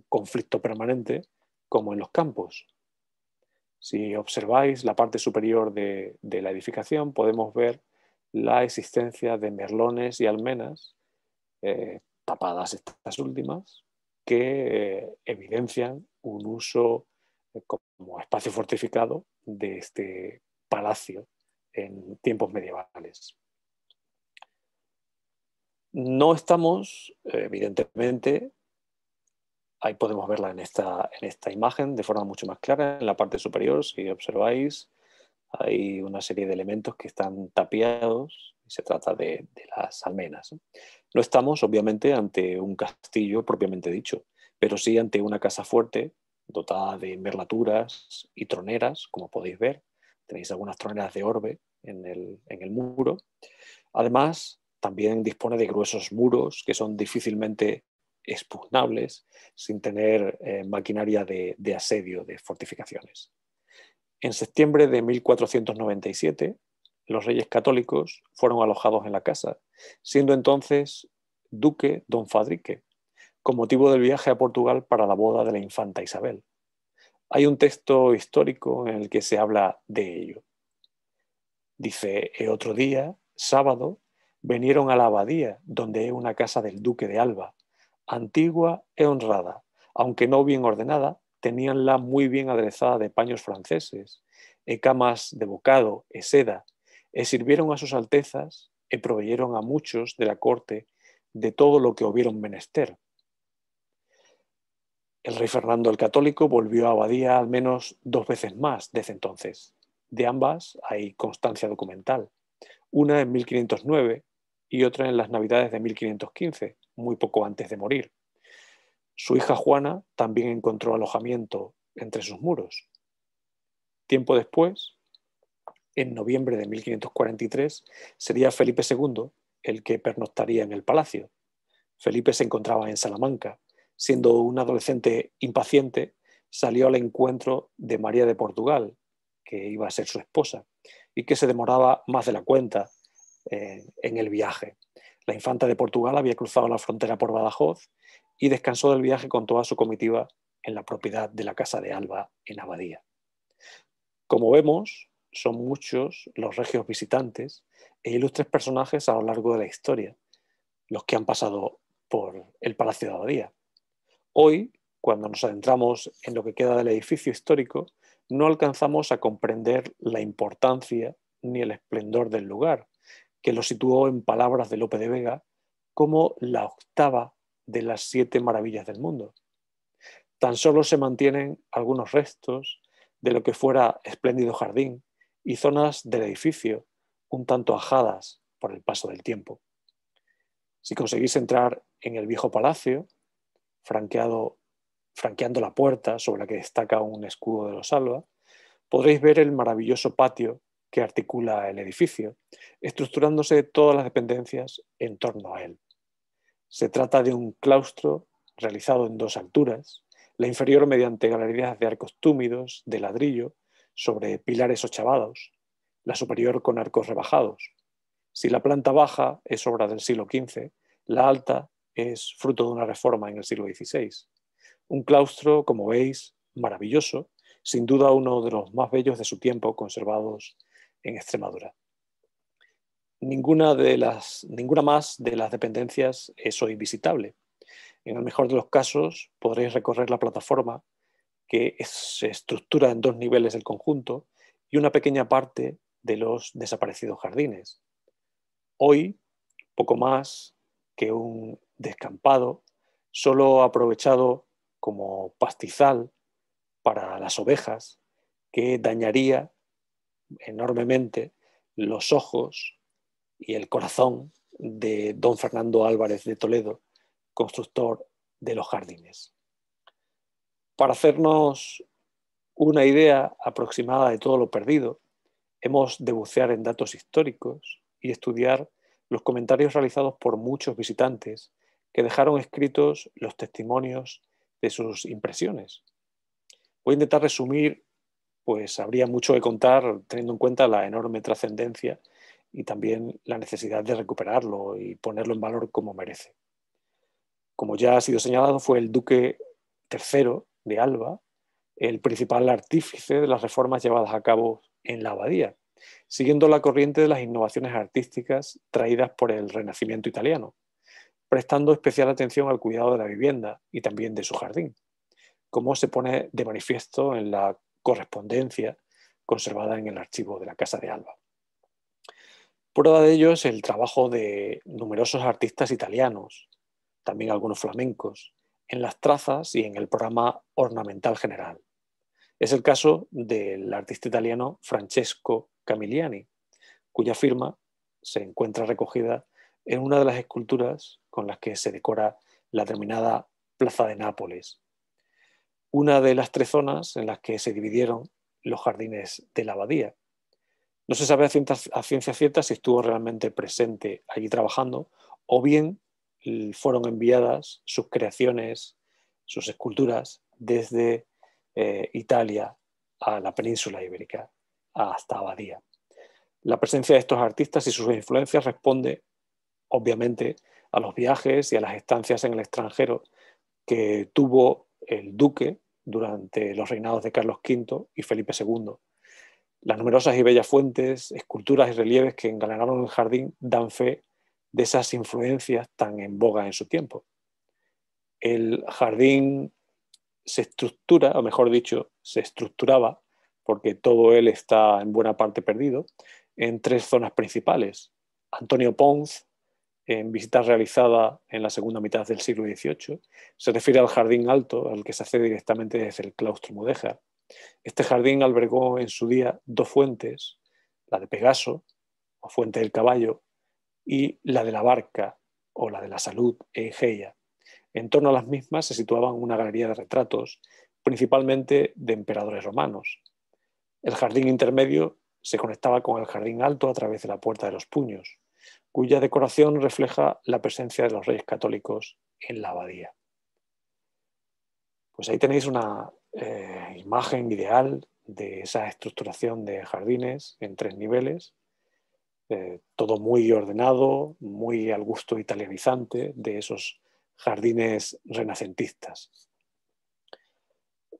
conflicto permanente, como en los campos. Si observáis la parte superior de, la edificación, podemos ver la existencia de merlones y almenas, eh, tapadas estas últimas, que evidencian un uso eh, como espacio fortificado de este palacio en tiempos medievales. No estamos, evidentemente, ahí podemos verla en esta, en esta imagen de forma mucho más clara, en la parte superior, si observáis, hay una serie de elementos que están tapiados se trata de, las almenas. No estamos, obviamente, ante un castillo propiamente dicho, pero sí ante una casa fuerte dotada de merlaturas y troneras, como podéis ver. Tenéis algunas troneras de orbe en el, muro. Además, también dispone de gruesos muros que son difícilmente expugnables sin tener eh, maquinaria de, de, asedio de fortificaciones. En septiembre de 1497, los reyes católicos fueron alojados en la casa, siendo entonces duque don Fadrique, con motivo del viaje a Portugal para la boda de la infanta Isabel. Hay un texto histórico en el que se habla de ello. Dice, eh, otro día, sábado, vinieron a la abadía, donde es una casa del duque de Alba, antigua e honrada, aunque no bien ordenada, teníanla muy bien aderezada de paños franceses, e camas de bocado, e seda, eh, sirvieron a sus altezas y eh, proveyeron a muchos de la corte de todo lo que hubieron menester. El rey Fernando el Católico volvió a Abadía al menos dos veces más desde entonces. De ambas hay constancia documental, una en 1509 y otra en las Navidades de 1515, muy poco antes de morir. Su hija Juana también encontró alojamiento entre sus muros. Tiempo después, en noviembre de 1543, sería Felipe II el que pernoctaría en el palacio. Felipe se encontraba en Salamanca. Siendo un adolescente impaciente, salió al encuentro de María de Portugal, que iba a ser su esposa, y que se demoraba más de la cuenta eh, en el viaje. La infanta de Portugal había cruzado la frontera por Badajoz y descansó del viaje con toda su comitiva en la propiedad de la Casa de Alba en Abadía. Como vemos, son muchos los regios visitantes e ilustres personajes a lo largo de la historia, los que han pasado por el Palacio de Abadía. Hoy, cuando nos adentramos en lo que queda del edificio histórico, no alcanzamos a comprender la importancia ni el esplendor del lugar, que lo situó en palabras de Lope de Vega como la octava de las siete maravillas del mundo. Tan solo se mantienen algunos restos de lo que fuera espléndido jardín, y zonas del edificio un tanto ajadas por el paso del tiempo. Si conseguís entrar en el viejo palacio, franqueando la puerta sobre la que destaca un escudo de los Alba, podréis ver el maravilloso patio que articula el edificio, estructurándose todas las dependencias en torno a él. Se trata de un claustro realizado en dos alturas, la inferior mediante galerías de arcos túmidos de ladrillo sobre pilares ochavados, la superior con arcos rebajados. Si la planta baja es obra del siglo XV, la alta es fruto de una reforma en el siglo XVI. Un claustro, como veis, maravilloso, sin duda uno de los más bellos de su tiempo conservados en Extremadura. Ninguna, de las, ninguna más de las dependencias es hoy visitable. En el mejor de los casos podréis recorrer la plataforma que se estructura en dos niveles del conjunto y una pequeña parte de los desaparecidos jardines. Hoy, poco más que un descampado, solo aprovechado como pastizal para las ovejas, que dañaría enormemente los ojos y el corazón de don Fernando Álvarez de Toledo, constructor de los jardines. Para hacernos una idea aproximada de todo lo perdido, hemos de bucear en datos históricos y estudiar los comentarios realizados por muchos visitantes que dejaron escritos los testimonios de sus impresiones. Voy a intentar resumir, pues habría mucho que contar teniendo en cuenta la enorme trascendencia y también la necesidad de recuperarlo y ponerlo en valor como merece. Como ya ha sido señalado, fue el duque tercero de Alba, el principal artífice de las reformas llevadas a cabo en la abadía, siguiendo la corriente de las innovaciones artísticas traídas por el Renacimiento italiano, prestando especial atención al cuidado de la vivienda y también de su jardín, como se pone de manifiesto en la correspondencia conservada en el archivo de la Casa de Alba. Prueba de ello es el trabajo de numerosos artistas italianos, también algunos flamencos, en las trazas y en el programa ornamental general. Es el caso del artista italiano Francesco Camilliani, cuya firma se encuentra recogida en una de las esculturas con las que se decora la terminada Plaza de Nápoles, una de las tres zonas en las que se dividieron los jardines de la abadía. No se sabe a ciencia, a ciencia cierta si estuvo realmente presente allí trabajando o bien fueron enviadas sus creaciones, sus esculturas, desde eh, Italia a la península ibérica, hasta Abadía. La presencia de estos artistas y sus influencias responde, obviamente, a los viajes y a las estancias en el extranjero que tuvo el duque durante los reinados de Carlos V y Felipe II. Las numerosas y bellas fuentes, esculturas y relieves que engalanaron el jardín dan fe de esas influencias tan en boga en su tiempo. El jardín se estructura, o mejor dicho, se estructuraba, porque todo él está en buena parte perdido, en tres zonas principales. Antonio Pons, en visita realizada en la segunda mitad del siglo XVIII, se refiere al jardín alto, al que se hace directamente desde el claustro mudéjar. Este jardín albergó en su día dos fuentes, la de Pegaso, o Fuente del Caballo, y la de la barca o la de la salud Egeia. En torno a las mismas se situaban una galería de retratos, principalmente de emperadores romanos. El jardín intermedio se conectaba con el jardín alto a través de la Puerta de los Puños, cuya decoración refleja la presencia de los reyes católicos en la abadía. Pues ahí tenéis una eh, imagen ideal de esa estructuración de jardines en tres niveles, eh, todo muy ordenado, muy al gusto italianizante de esos jardines renacentistas.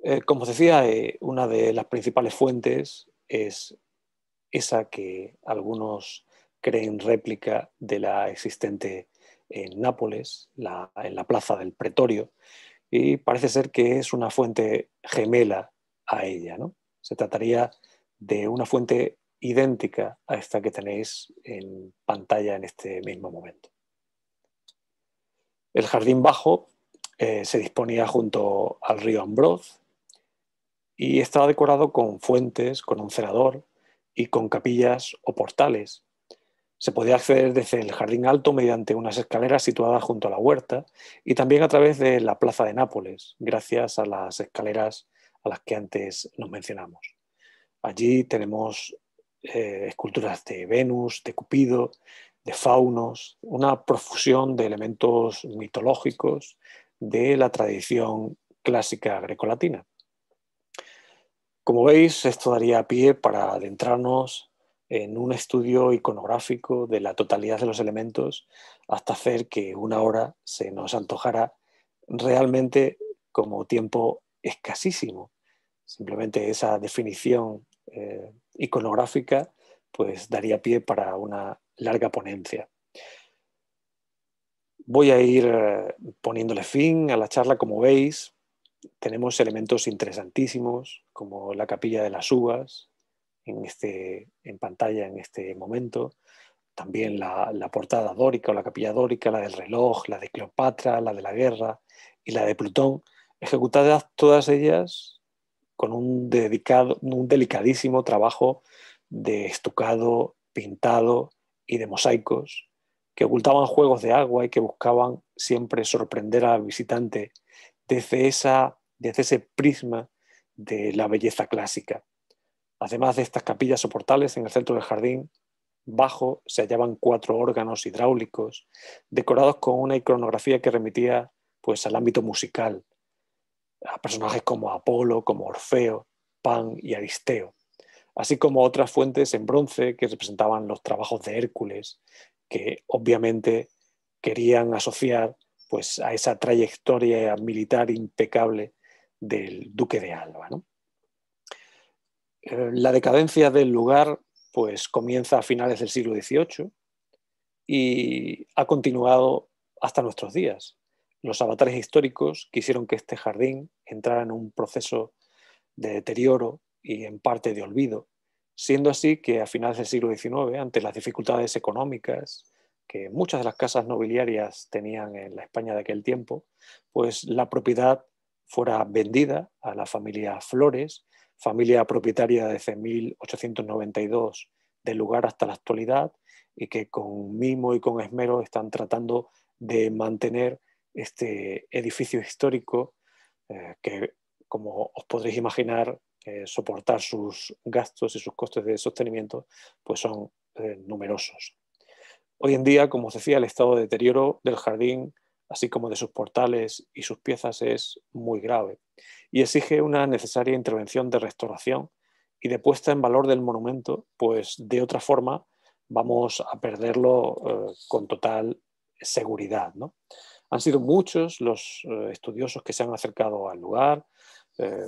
Eh, como os decía, eh, una de las principales fuentes es esa que algunos creen réplica de la existente en Nápoles, en la plaza del Pretorio, y parece ser que es una fuente gemela a ella. ¿no? Se trataría de una fuente idéntica a esta que tenéis en pantalla en este mismo momento. El jardín bajo eh, se disponía junto al río Ambroz y estaba decorado con fuentes, con un cerador y con capillas o portales. Se podía acceder desde el jardín alto mediante unas escaleras situadas junto a la huerta y también a través de la plaza de Nápoles, gracias a las escaleras a las que antes nos mencionamos. Allí tenemos eh, esculturas de Venus, de Cupido, de faunos, una profusión de elementos mitológicos de la tradición clásica grecolatina. Como veis, esto daría pie para adentrarnos en un estudio iconográfico de la totalidad de los elementos hasta hacer que una hora se nos antojara realmente como tiempo escasísimo. Simplemente esa definición eh, iconográfica, pues daría pie para una larga ponencia. Voy a ir eh, poniéndole fin a la charla, como veis. Tenemos elementos interesantísimos, como la capilla de las uvas, en, este, en pantalla en este momento. También la, la portada dórica o la capilla dórica, la del reloj, la de Cleopatra, la de la guerra y la de Plutón, ejecutadas todas ellas con un, delicadísimo trabajo de estucado, pintado y de mosaicos, que ocultaban juegos de agua y que buscaban siempre sorprender al visitante desde, ese prisma de la belleza clásica. Además de estas capillas o portales en el centro del jardín, bajo se hallaban cuatro órganos hidráulicos decorados con una iconografía que remitía pues, al ámbito musical, a personajes como Apolo, como Orfeo, Pan y Aristeo, así como otras fuentes en bronce que representaban los trabajos de Hércules, que obviamente querían asociar pues, a esa trayectoria militar impecable del duque de Alba. Eh, la decadencia del lugar pues, comienza a finales del siglo XVIII y ha continuado hasta nuestros días los avatares históricos quisieron que este jardín entrara en un proceso de deterioro y en parte de olvido, siendo así que a finales del siglo XIX, ante las dificultades económicas que muchas de las casas nobiliarias tenían en la España de aquel tiempo, pues la propiedad fuera vendida a la familia Flores, familia propietaria desde 1892 del lugar hasta la actualidad y que con mimo y con esmero están tratando de mantener este edificio histórico eh, que, como os podréis imaginar, eh, soportar sus gastos y sus costes de sostenimiento pues son eh, numerosos. Hoy en día, como os decía, el estado de deterioro del jardín, así como de sus portales y sus piezas, es muy grave y exige una necesaria intervención de restauración y de puesta en valor del monumento, pues de otra forma vamos a perderlo con total seguridad. ¿no? Han sido muchos los eh, estudiosos que se han acercado al lugar, eh,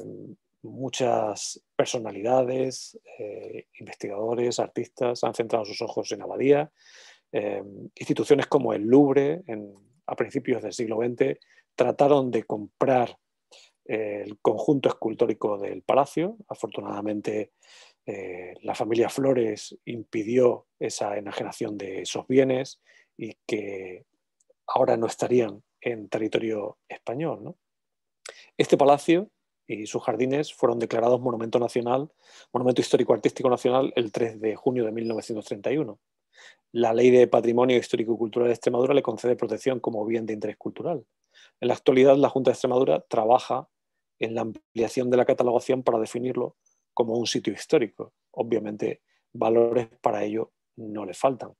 muchas personalidades, eh, investigadores, artistas han centrado sus ojos en Abadía. instituciones como el Louvre, a principios del siglo XX, trataron de comprar el conjunto escultórico del palacio. Afortunadamente, la familia Flores impidió esa enajenación de esos bienes y que ahora no estarían en territorio español. Este palacio y sus jardines fueron declarados Monumento Nacional, Monumento Histórico Artístico Nacional, el 3 de junio de 1931. La Ley de Patrimonio Histórico y Cultural de Extremadura le concede protección como bien de interés cultural. En la actualidad, la Junta de Extremadura trabaja en la ampliación de la catalogación para definirlo como un sitio histórico. Obviamente, valores para ello no le faltan.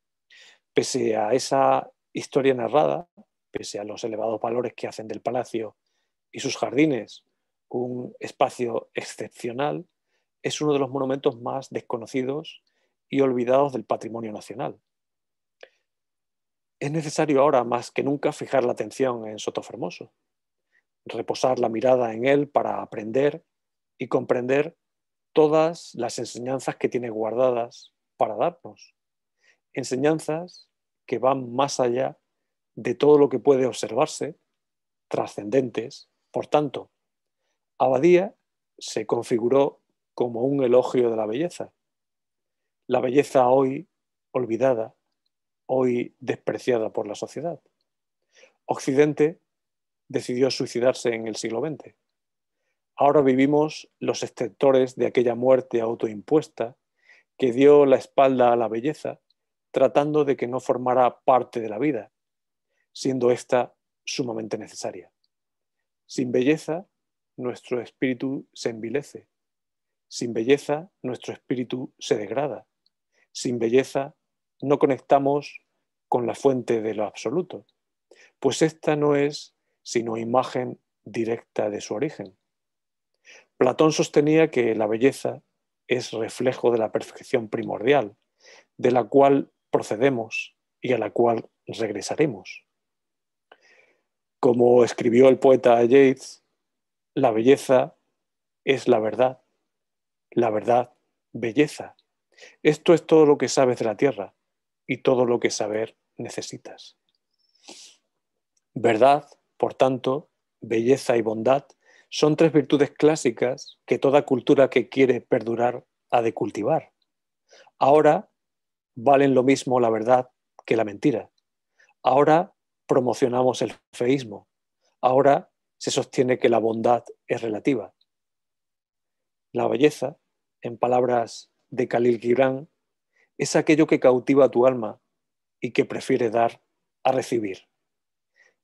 Pese a esa historia narrada, pese a los elevados valores que hacen del palacio y sus jardines un espacio excepcional, es uno de los monumentos más desconocidos y olvidados del patrimonio nacional. Es necesario ahora más que nunca fijar la atención en Sotofermoso, reposar la mirada en él para aprender y comprender todas las enseñanzas que tiene guardadas para darnos. Enseñanzas que van más allá de todo lo que puede observarse, trascendentes. Por tanto, Abadía se configuró como un elogio de la belleza. La belleza hoy olvidada, hoy despreciada por la sociedad. Occidente decidió suicidarse en el siglo XX. Ahora vivimos los exceptores de aquella muerte autoimpuesta que dio la espalda a la belleza tratando de que no formara parte de la vida, siendo ésta sumamente necesaria. Sin belleza, nuestro espíritu se envilece. Sin belleza, nuestro espíritu se degrada. Sin belleza, no conectamos con la fuente de lo absoluto, pues esta no es sino imagen directa de su origen. Platón sostenía que la belleza es reflejo de la perfección primordial, de la cual procedemos y a la cual regresaremos. Como escribió el poeta Yeats, la belleza es la verdad, la verdad, belleza. Esto es todo lo que sabes de la tierra y todo lo que saber necesitas. Verdad, por tanto, belleza y bondad son tres virtudes clásicas que toda cultura que quiere perdurar ha de cultivar. Ahora valen lo mismo la verdad que la mentira. Ahora promocionamos el feísmo. Ahora se sostiene que la bondad es relativa. La belleza, en palabras de Khalil Gibran, es aquello que cautiva tu alma y que prefiere dar a recibir.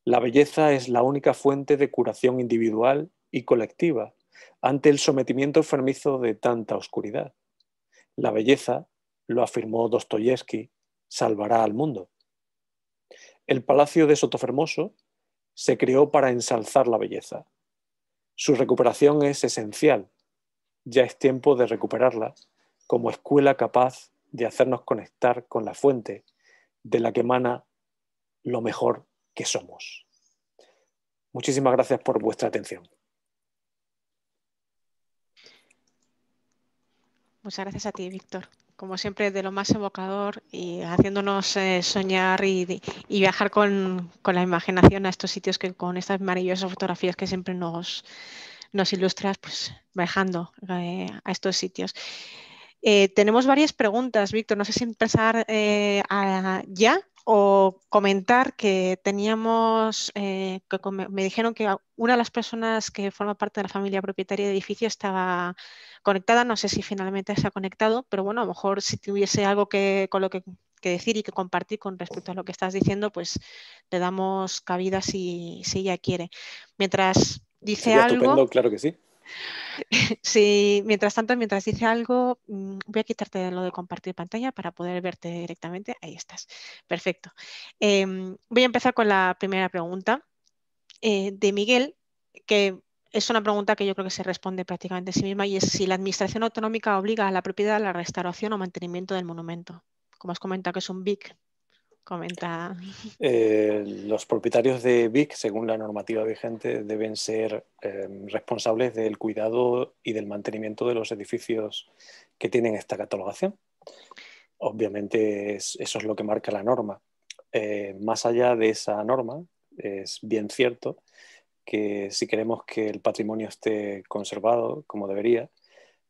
La belleza es la única fuente de curación individual y colectiva ante el sometimiento enfermizo de tanta oscuridad. La belleza lo afirmó Dostoyevsky, salvará al mundo. El palacio de Sotofermoso se creó para ensalzar la belleza. Su recuperación es esencial. Ya es tiempo de recuperarla como escuela capaz de hacernos conectar con la fuente de la que emana lo mejor que somos. Muchísimas gracias por vuestra atención. Muchas gracias a ti, Víctor como siempre, de lo más evocador y haciéndonos eh, soñar y, viajar con, la imaginación a estos sitios que con estas maravillosas fotografías que siempre nos, nos ilustras, pues viajando eh, a estos sitios. Eh, tenemos varias preguntas, Víctor. No sé si empezar ya o comentar que teníamos, eh, que me dijeron que una de las personas que forma parte de la familia propietaria de edificio estaba conectada, no sé si finalmente se ha conectado, pero bueno, a lo mejor si tuviese algo que, con lo que, decir y que compartir con respecto a lo que estás diciendo, pues le damos cabida si, si ella quiere. Mientras dice algo... claro que sí. Sí. mientras tanto, mientras dice algo, mm, voy a quitarte lo de compartir pantalla para poder verte directamente. Ahí estás. Perfecto. Em, voy a empezar con la primera pregunta eh, de Miguel, que es una pregunta que yo creo que se responde prácticamente a sí misma y es si la administración autonómica obliga a la propiedad a la restauración o mantenimiento del monumento. Como has comentado que es un BIC, Comenta. Eh, los propietarios de BIC, según la normativa vigente, deben ser eh, responsables del cuidado y del mantenimiento de los edificios que tienen esta catalogación. Obviamente eso es lo que marca la norma. Eh, más allá de esa norma, es bien cierto que si queremos que el patrimonio esté conservado como debería,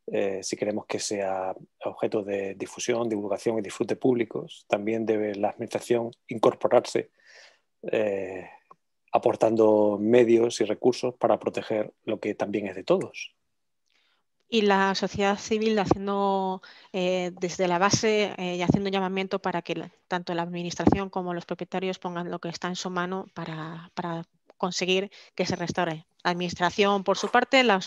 eh, si queremos que sea objeto de difusión, divulgación y disfrute públicos, también debe la Administración incorporarse eh, aportando medios y recursos para proteger lo que también es de todos. Y la sociedad civil haciendo eh, desde la base y haciendo llamamiento para que tanto la Administración como los propietarios pongan lo que está en su mano para, para conseguir que se restaure. Administración por su parte, eh, la,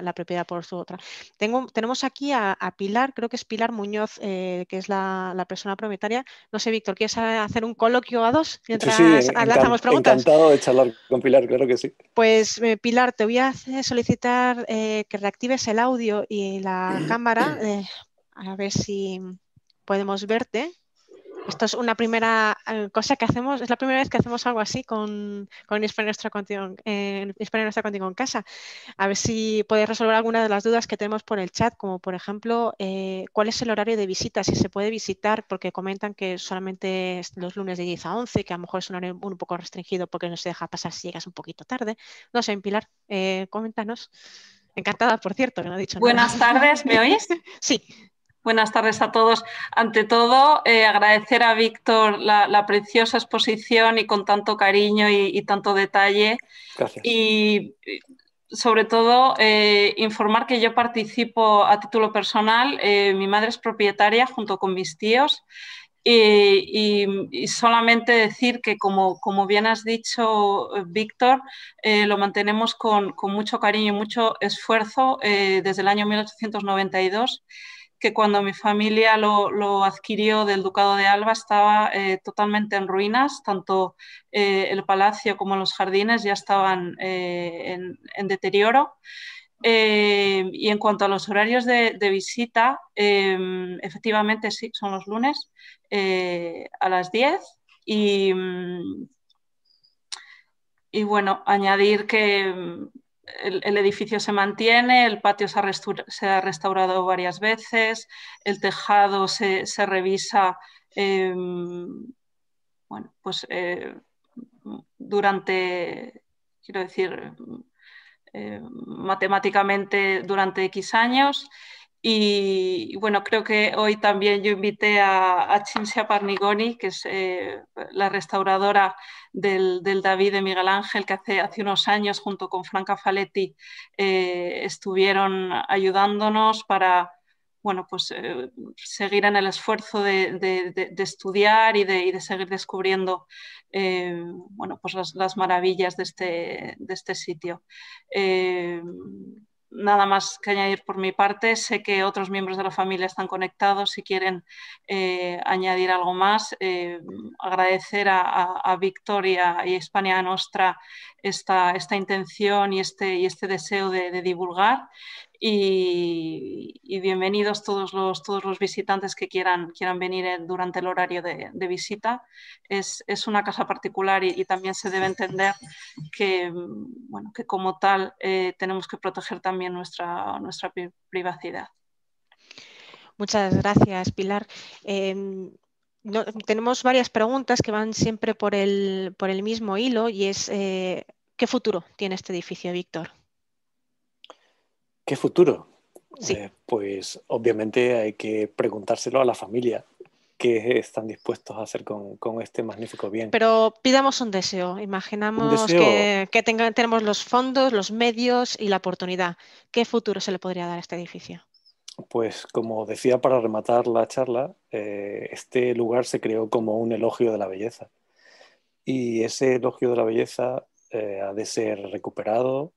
la, propiedad por su otra. Tengo, tenemos aquí a, Pilar, creo que es Pilar Muñoz, eh, que es la, persona propietaria. No sé, Víctor, ¿quieres hacer un coloquio a dos mientras sí, sí, preguntas? Encantado de charlar con Pilar, claro que sí. Pues eh, Pilar, te voy a solicitar que reactives el audio y la cámara, a ver si podemos verte. Esto es una primera eh, cosa que hacemos, es la primera vez que hacemos algo así con, con Nuestra Contigo en Casa. A ver si podéis resolver alguna de las dudas que tenemos por el chat, como por ejemplo, eh, cuál es el horario de visita, si se puede visitar, porque comentan que solamente los lunes de 10 a 11, que a lo mejor es un horario un poco restringido porque no se deja pasar si llegas un poquito tarde. No sé, Pilar, eh, coméntanos. Encantada, por cierto, que no he dicho nada. Buenas tardes, ¿me oís? sí. Buenas tardes a todos. Ante todo, eh, agradecer a Víctor la, preciosa exposición y con tanto cariño y, tanto detalle. Gracias. Y eh, sobre todo, eh, informar que yo participo a título personal. mi madre es propietaria junto con mis tíos. Y, solamente decir que, como, como bien has dicho, Víctor, lo mantenemos con, con, mucho cariño y mucho esfuerzo desde el año 1892 que cuando mi familia lo, adquirió del Ducado de Alba estaba eh, totalmente en ruinas, tanto eh, el palacio como los jardines ya estaban eh, en, deterioro. y en cuanto a los horarios de, visita, em, efectivamente sí, son los lunes a las 10 y, mm, y bueno, añadir que mm, el, edificio se mantiene, el patio se ha, restaurado varias veces, el tejado se, revisa em, pues, eh, durante, quiero decir, em, matemáticamente durante X años y, bueno, creo que hoy también yo invité a, a Cinzia Parnigoni, que es eh, la restauradora del, David de Miguel Ángel, que hace, hace unos años junto con Franca Faletti eh, estuvieron ayudándonos para bueno, pues, eh, seguir en el esfuerzo de, estudiar y, de, seguir descubriendo bueno, pues las, maravillas de este, este sitio nada más que añadir por mi parte. Sé que otros miembros de la familia están conectados. Si quieren eh, añadir algo más, eh, agradecer a, Victoria y España Nostra esta, esta intención y este, y este deseo de divulgar. Y, bienvenidos todos los, todos los visitantes que quieran, quieran venir eh, durante el horario de, visita. Es, una casa particular y, también se debe entender que, mm, bueno, que como tal eh, tenemos que proteger también nuestra, nuestra privacidad. Muchas gracias, Pilar. Em, tenemos varias preguntas que van siempre por el, por el mismo hilo y es, eh, ¿qué futuro tiene este edificio, Víctor? ¿Qué futuro? Eh, pues obviamente hay que preguntárselo a la familia qué están dispuestos a hacer con, este magnífico bien. Pero pidamos un deseo. Imaginamos que, tenemos los fondos, los medios y la oportunidad. ¿Qué futuro se le podría dar a este edificio? Pues como decía para rematar la charla, eh, este lugar se creó como un elogio de la belleza. Y ese elogio de la belleza eh, ha de ser recuperado,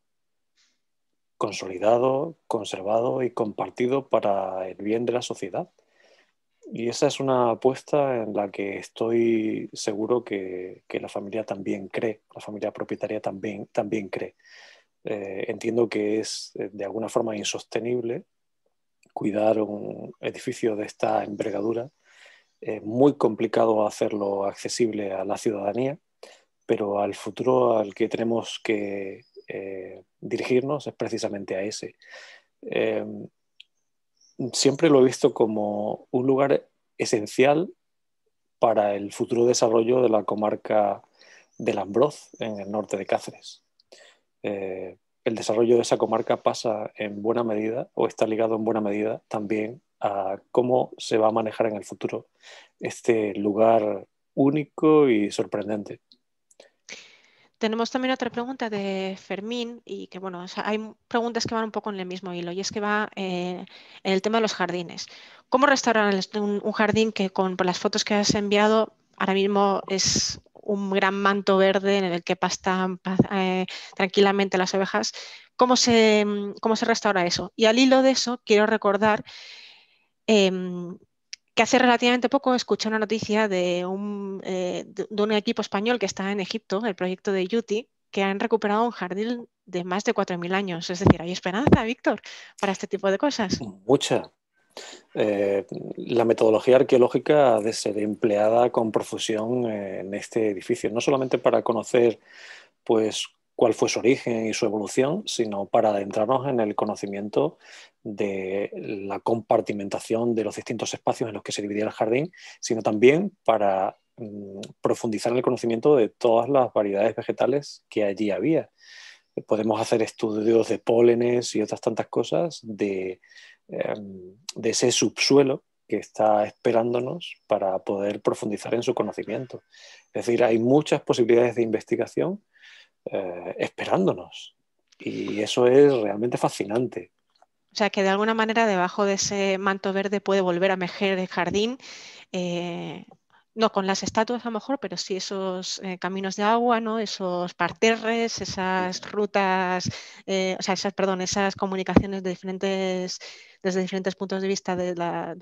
consolidado, conservado y compartido para el bien de la sociedad. Y esa es una apuesta en la que estoy seguro que, la familia también cree, la familia propietaria también, también cree. Eh, entiendo que es eh, de alguna forma insostenible cuidar un edificio de esta envergadura. Es muy complicado hacerlo accesible a la ciudadanía, pero al futuro al que tenemos que, eh, dirigirnos es precisamente a ese. Eh, siempre lo he visto como un lugar esencial para el futuro desarrollo de la comarca del Ambroz, en el norte de Cáceres. Eh, el desarrollo de esa comarca pasa en buena medida o está ligado en buena medida también a cómo se va a manejar en el futuro este lugar único y sorprendente. Tenemos también otra pregunta de Fermín y que bueno, hay preguntas que van un poco en el mismo hilo y es que va eh, en el tema de los jardines. ¿Cómo restaurar este, un, jardín que con las fotos que has enviado ahora mismo es un gran manto verde en el que pastan eh, tranquilamente las ovejas? ¿Cómo se, mm, ¿Cómo se restaura eso? Y al hilo de eso quiero recordar em, que hace relativamente poco escuché una noticia de un, eh, un equipo español que está en Egipto, el proyecto de Yuti, que han recuperado un jardín de más de 4.000 años. Es decir, hay esperanza, Víctor, para este tipo de cosas. Mucha. Eh, la metodología arqueológica ha de ser empleada con profusión eh, en este edificio, no solamente para conocer pues cuál fue su origen y su evolución, sino para adentrarnos en el conocimiento de la compartimentación de los distintos espacios en los que se dividía el jardín, sino también para mm, profundizar en el conocimiento de todas las variedades vegetales que allí había. Podemos hacer estudios de pólenes y otras tantas cosas de, em, de ese subsuelo que está esperándonos para poder profundizar en su conocimiento. Es decir, hay muchas posibilidades de investigación eh, esperándonos. Y eso es realmente fascinante. O sea, que de alguna manera debajo de ese manto verde puede volver a mejer el jardín eh, no con las estatuas a lo mejor, pero sí esos eh, caminos de agua, ¿no? esos parterres, esas rutas, eh, o sea, esas, perdón, esas comunicaciones de diferentes, desde diferentes puntos de vista de,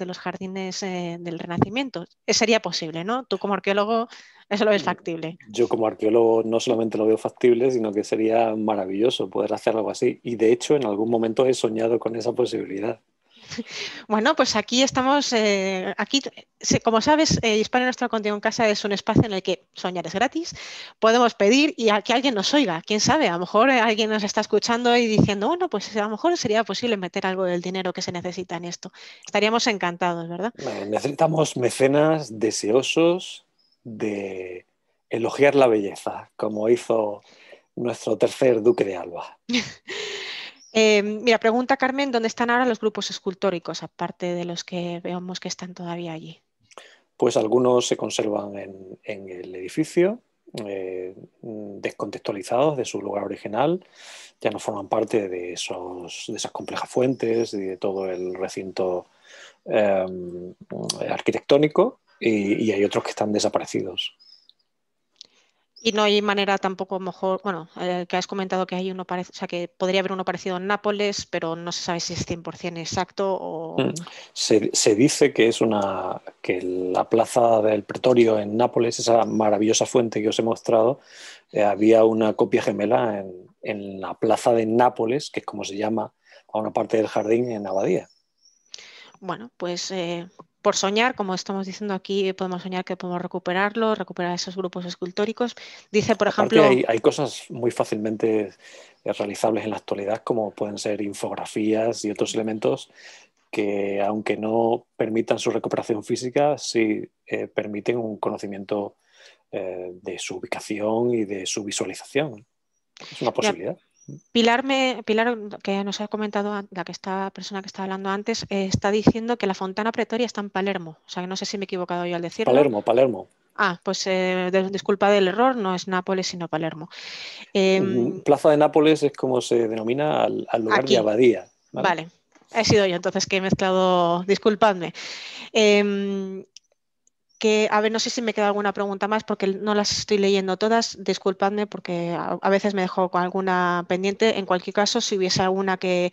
los jardines eh, del Renacimiento. sería posible, ¿no? Tú como arqueólogo eso lo ves factible. Yo como arqueólogo no solamente lo veo factible, sino que sería maravilloso poder hacer algo así. Y de hecho en algún momento he soñado con esa posibilidad. Bueno, pues aquí estamos, eh, aquí, como sabes, eh, Hispano Nuestro Contigo en Casa es un espacio en el que soñar es gratis, podemos pedir y a que alguien nos oiga, quién sabe, a lo mejor eh, alguien nos está escuchando y diciendo, bueno, pues a lo mejor sería posible meter algo del dinero que se necesita en esto. Estaríamos encantados, ¿verdad? necesitamos mecenas deseosos de elogiar la belleza, como hizo nuestro tercer duque de Alba. Em, mira, pregunta Carmen, ¿dónde están ahora los grupos escultóricos, aparte de los que vemos que están todavía allí? Pues algunos se conservan en, el edificio, eh, descontextualizados de su lugar original, ya no forman parte de, esas complejas fuentes y de todo el recinto em, arquitectónico, y hay otros que están desaparecidos. Y no hay manera tampoco, mejor, bueno, eh, que has comentado que hay uno o que podría haber uno parecido en Nápoles, pero no se sabe si es 100% exacto o... Mm. Se, dice que es una, que la plaza del Pretorio en Nápoles, esa maravillosa fuente que os he mostrado, eh, había una copia gemela en, la plaza de Nápoles, que es como se llama a una parte del jardín en Abadía. Bueno, pues eh, por soñar, como estamos diciendo aquí, podemos soñar que podemos recuperarlo, recuperar esos grupos escultóricos. Dice, por ejemplo... Hay, cosas muy fácilmente eh, realizables en la actualidad, como pueden ser infografías y otros elementos que, aunque no permitan su recuperación física, sí eh, permiten un conocimiento eh, de su ubicación y de su visualización. Es una posibilidad. Pilar, Pilar, que nos ha comentado, la que está, persona que estaba hablando antes, eh, está diciendo que la Fontana Pretoria está en Palermo. O sea, que no sé si me he equivocado yo al decirlo. Palermo, Palermo. Ah, pues eh, disculpa del error, no es Nápoles, sino Palermo. Em, Plaza de Nápoles es como se denomina al, lugar de Abadía. ¿vale? he sido yo, entonces que he mezclado, disculpadme. Em, a ver, no sé si me queda alguna pregunta más porque no las estoy leyendo todas, disculpadme porque a, veces me dejo con alguna pendiente. En cualquier caso, si hubiese alguna que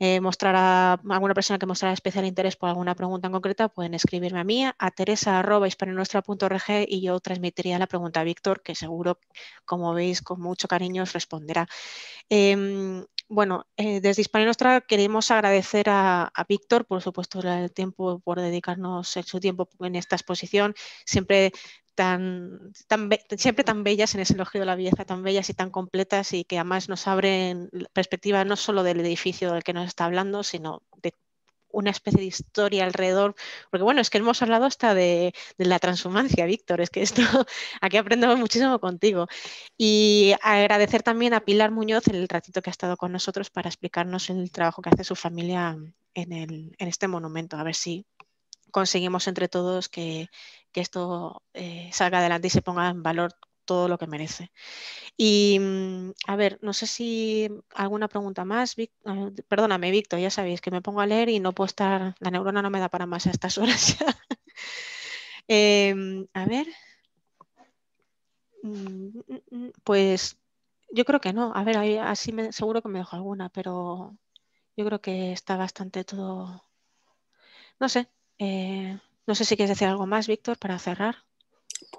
eh, mostrara, alguna persona que mostrara especial interés por alguna pregunta en concreta, pueden escribirme a mí, a teresa.org, y yo transmitiría la pregunta a Víctor, que seguro, como veis, con mucho cariño os responderá. Em, bueno, eh, desde Hispania Nostra queremos agradecer a, Víctor, por supuesto, el tiempo, por dedicarnos su tiempo en esta exposición, siempre tan, siempre tan bellas en ese elogio de la belleza, tan bellas y tan completas y que además nos abren perspectiva no solo del edificio del que nos está hablando, sino de una especie de historia alrededor, porque bueno, es que hemos hablado hasta de, la transhumancia, Víctor, es que esto, aquí aprendemos muchísimo contigo. Y agradecer también a Pilar Muñoz el ratito que ha estado con nosotros para explicarnos el trabajo que hace su familia en, este monumento, a ver si conseguimos entre todos que, esto eh, salga adelante y se ponga en valor todo lo que merece. Y mm, a ver, no sé si alguna pregunta más. Ah, perdóname, Víctor, ya sabéis que me pongo a leer y no puedo estar, la neurona no me da para más a estas horas em, a ver. Mm, mm, pues yo creo que no. A ver, así seguro que me dejo alguna, pero yo creo que está bastante todo. No sé. Eh, no sé si quieres decir algo más, Víctor, para cerrar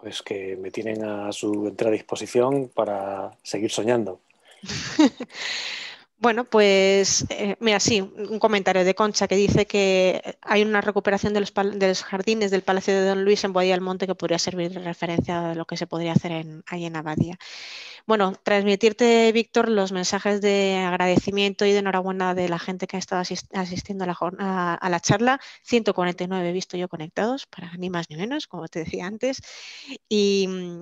es que me tienen a su entera disposición para seguir soñando. Bueno, pues eh, mira, sí, un comentario de Concha que dice que hay una recuperación de los, jardines del Palacio de Don Luis en Boadilla del Monte que podría servir de referencia a lo que se podría hacer en, ahí en Abadía. Bueno, transmitirte, Víctor, los mensajes de agradecimiento y de enhorabuena de la gente que ha estado asistiendo a la, a la, charla. 149 he visto yo conectados, para ni más ni menos, como te decía antes. Y mm,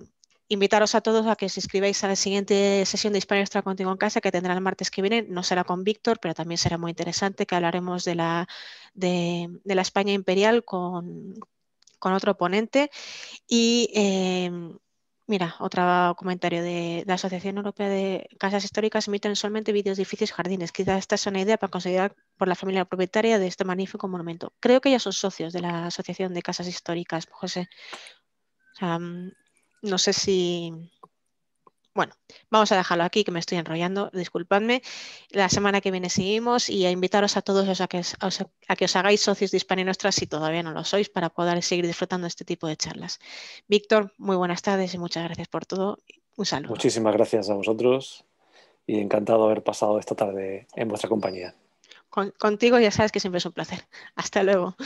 invitaros a todos a que os inscribáis a la siguiente sesión de Hispania Extra contigo en casa que tendrá el martes que viene. No será con Víctor, pero también será muy interesante que hablaremos de la, de, la España imperial con, otro ponente. Y eh, mira, otro comentario de, la Asociación Europea de Casas Históricas emiten solamente vídeos de edificios jardines. Quizás esta es una idea para considerar por la familia propietaria de este magnífico monumento. Creo que ya son socios de la Asociación de Casas Históricas, José. Mm, no sé si... Bueno, vamos a dejarlo aquí, que me estoy enrollando, disculpadme. La semana que viene seguimos y a invitaros a todos a que, os hagáis socios de Hispania Nostra si todavía no lo sois para poder seguir disfrutando de este tipo de charlas. Víctor, muy buenas tardes y muchas gracias por todo. Un saludo. Muchísimas gracias a vosotros y encantado de haber pasado esta tarde en vuestra compañía. contigo ya sabes que siempre es un placer. Hasta luego.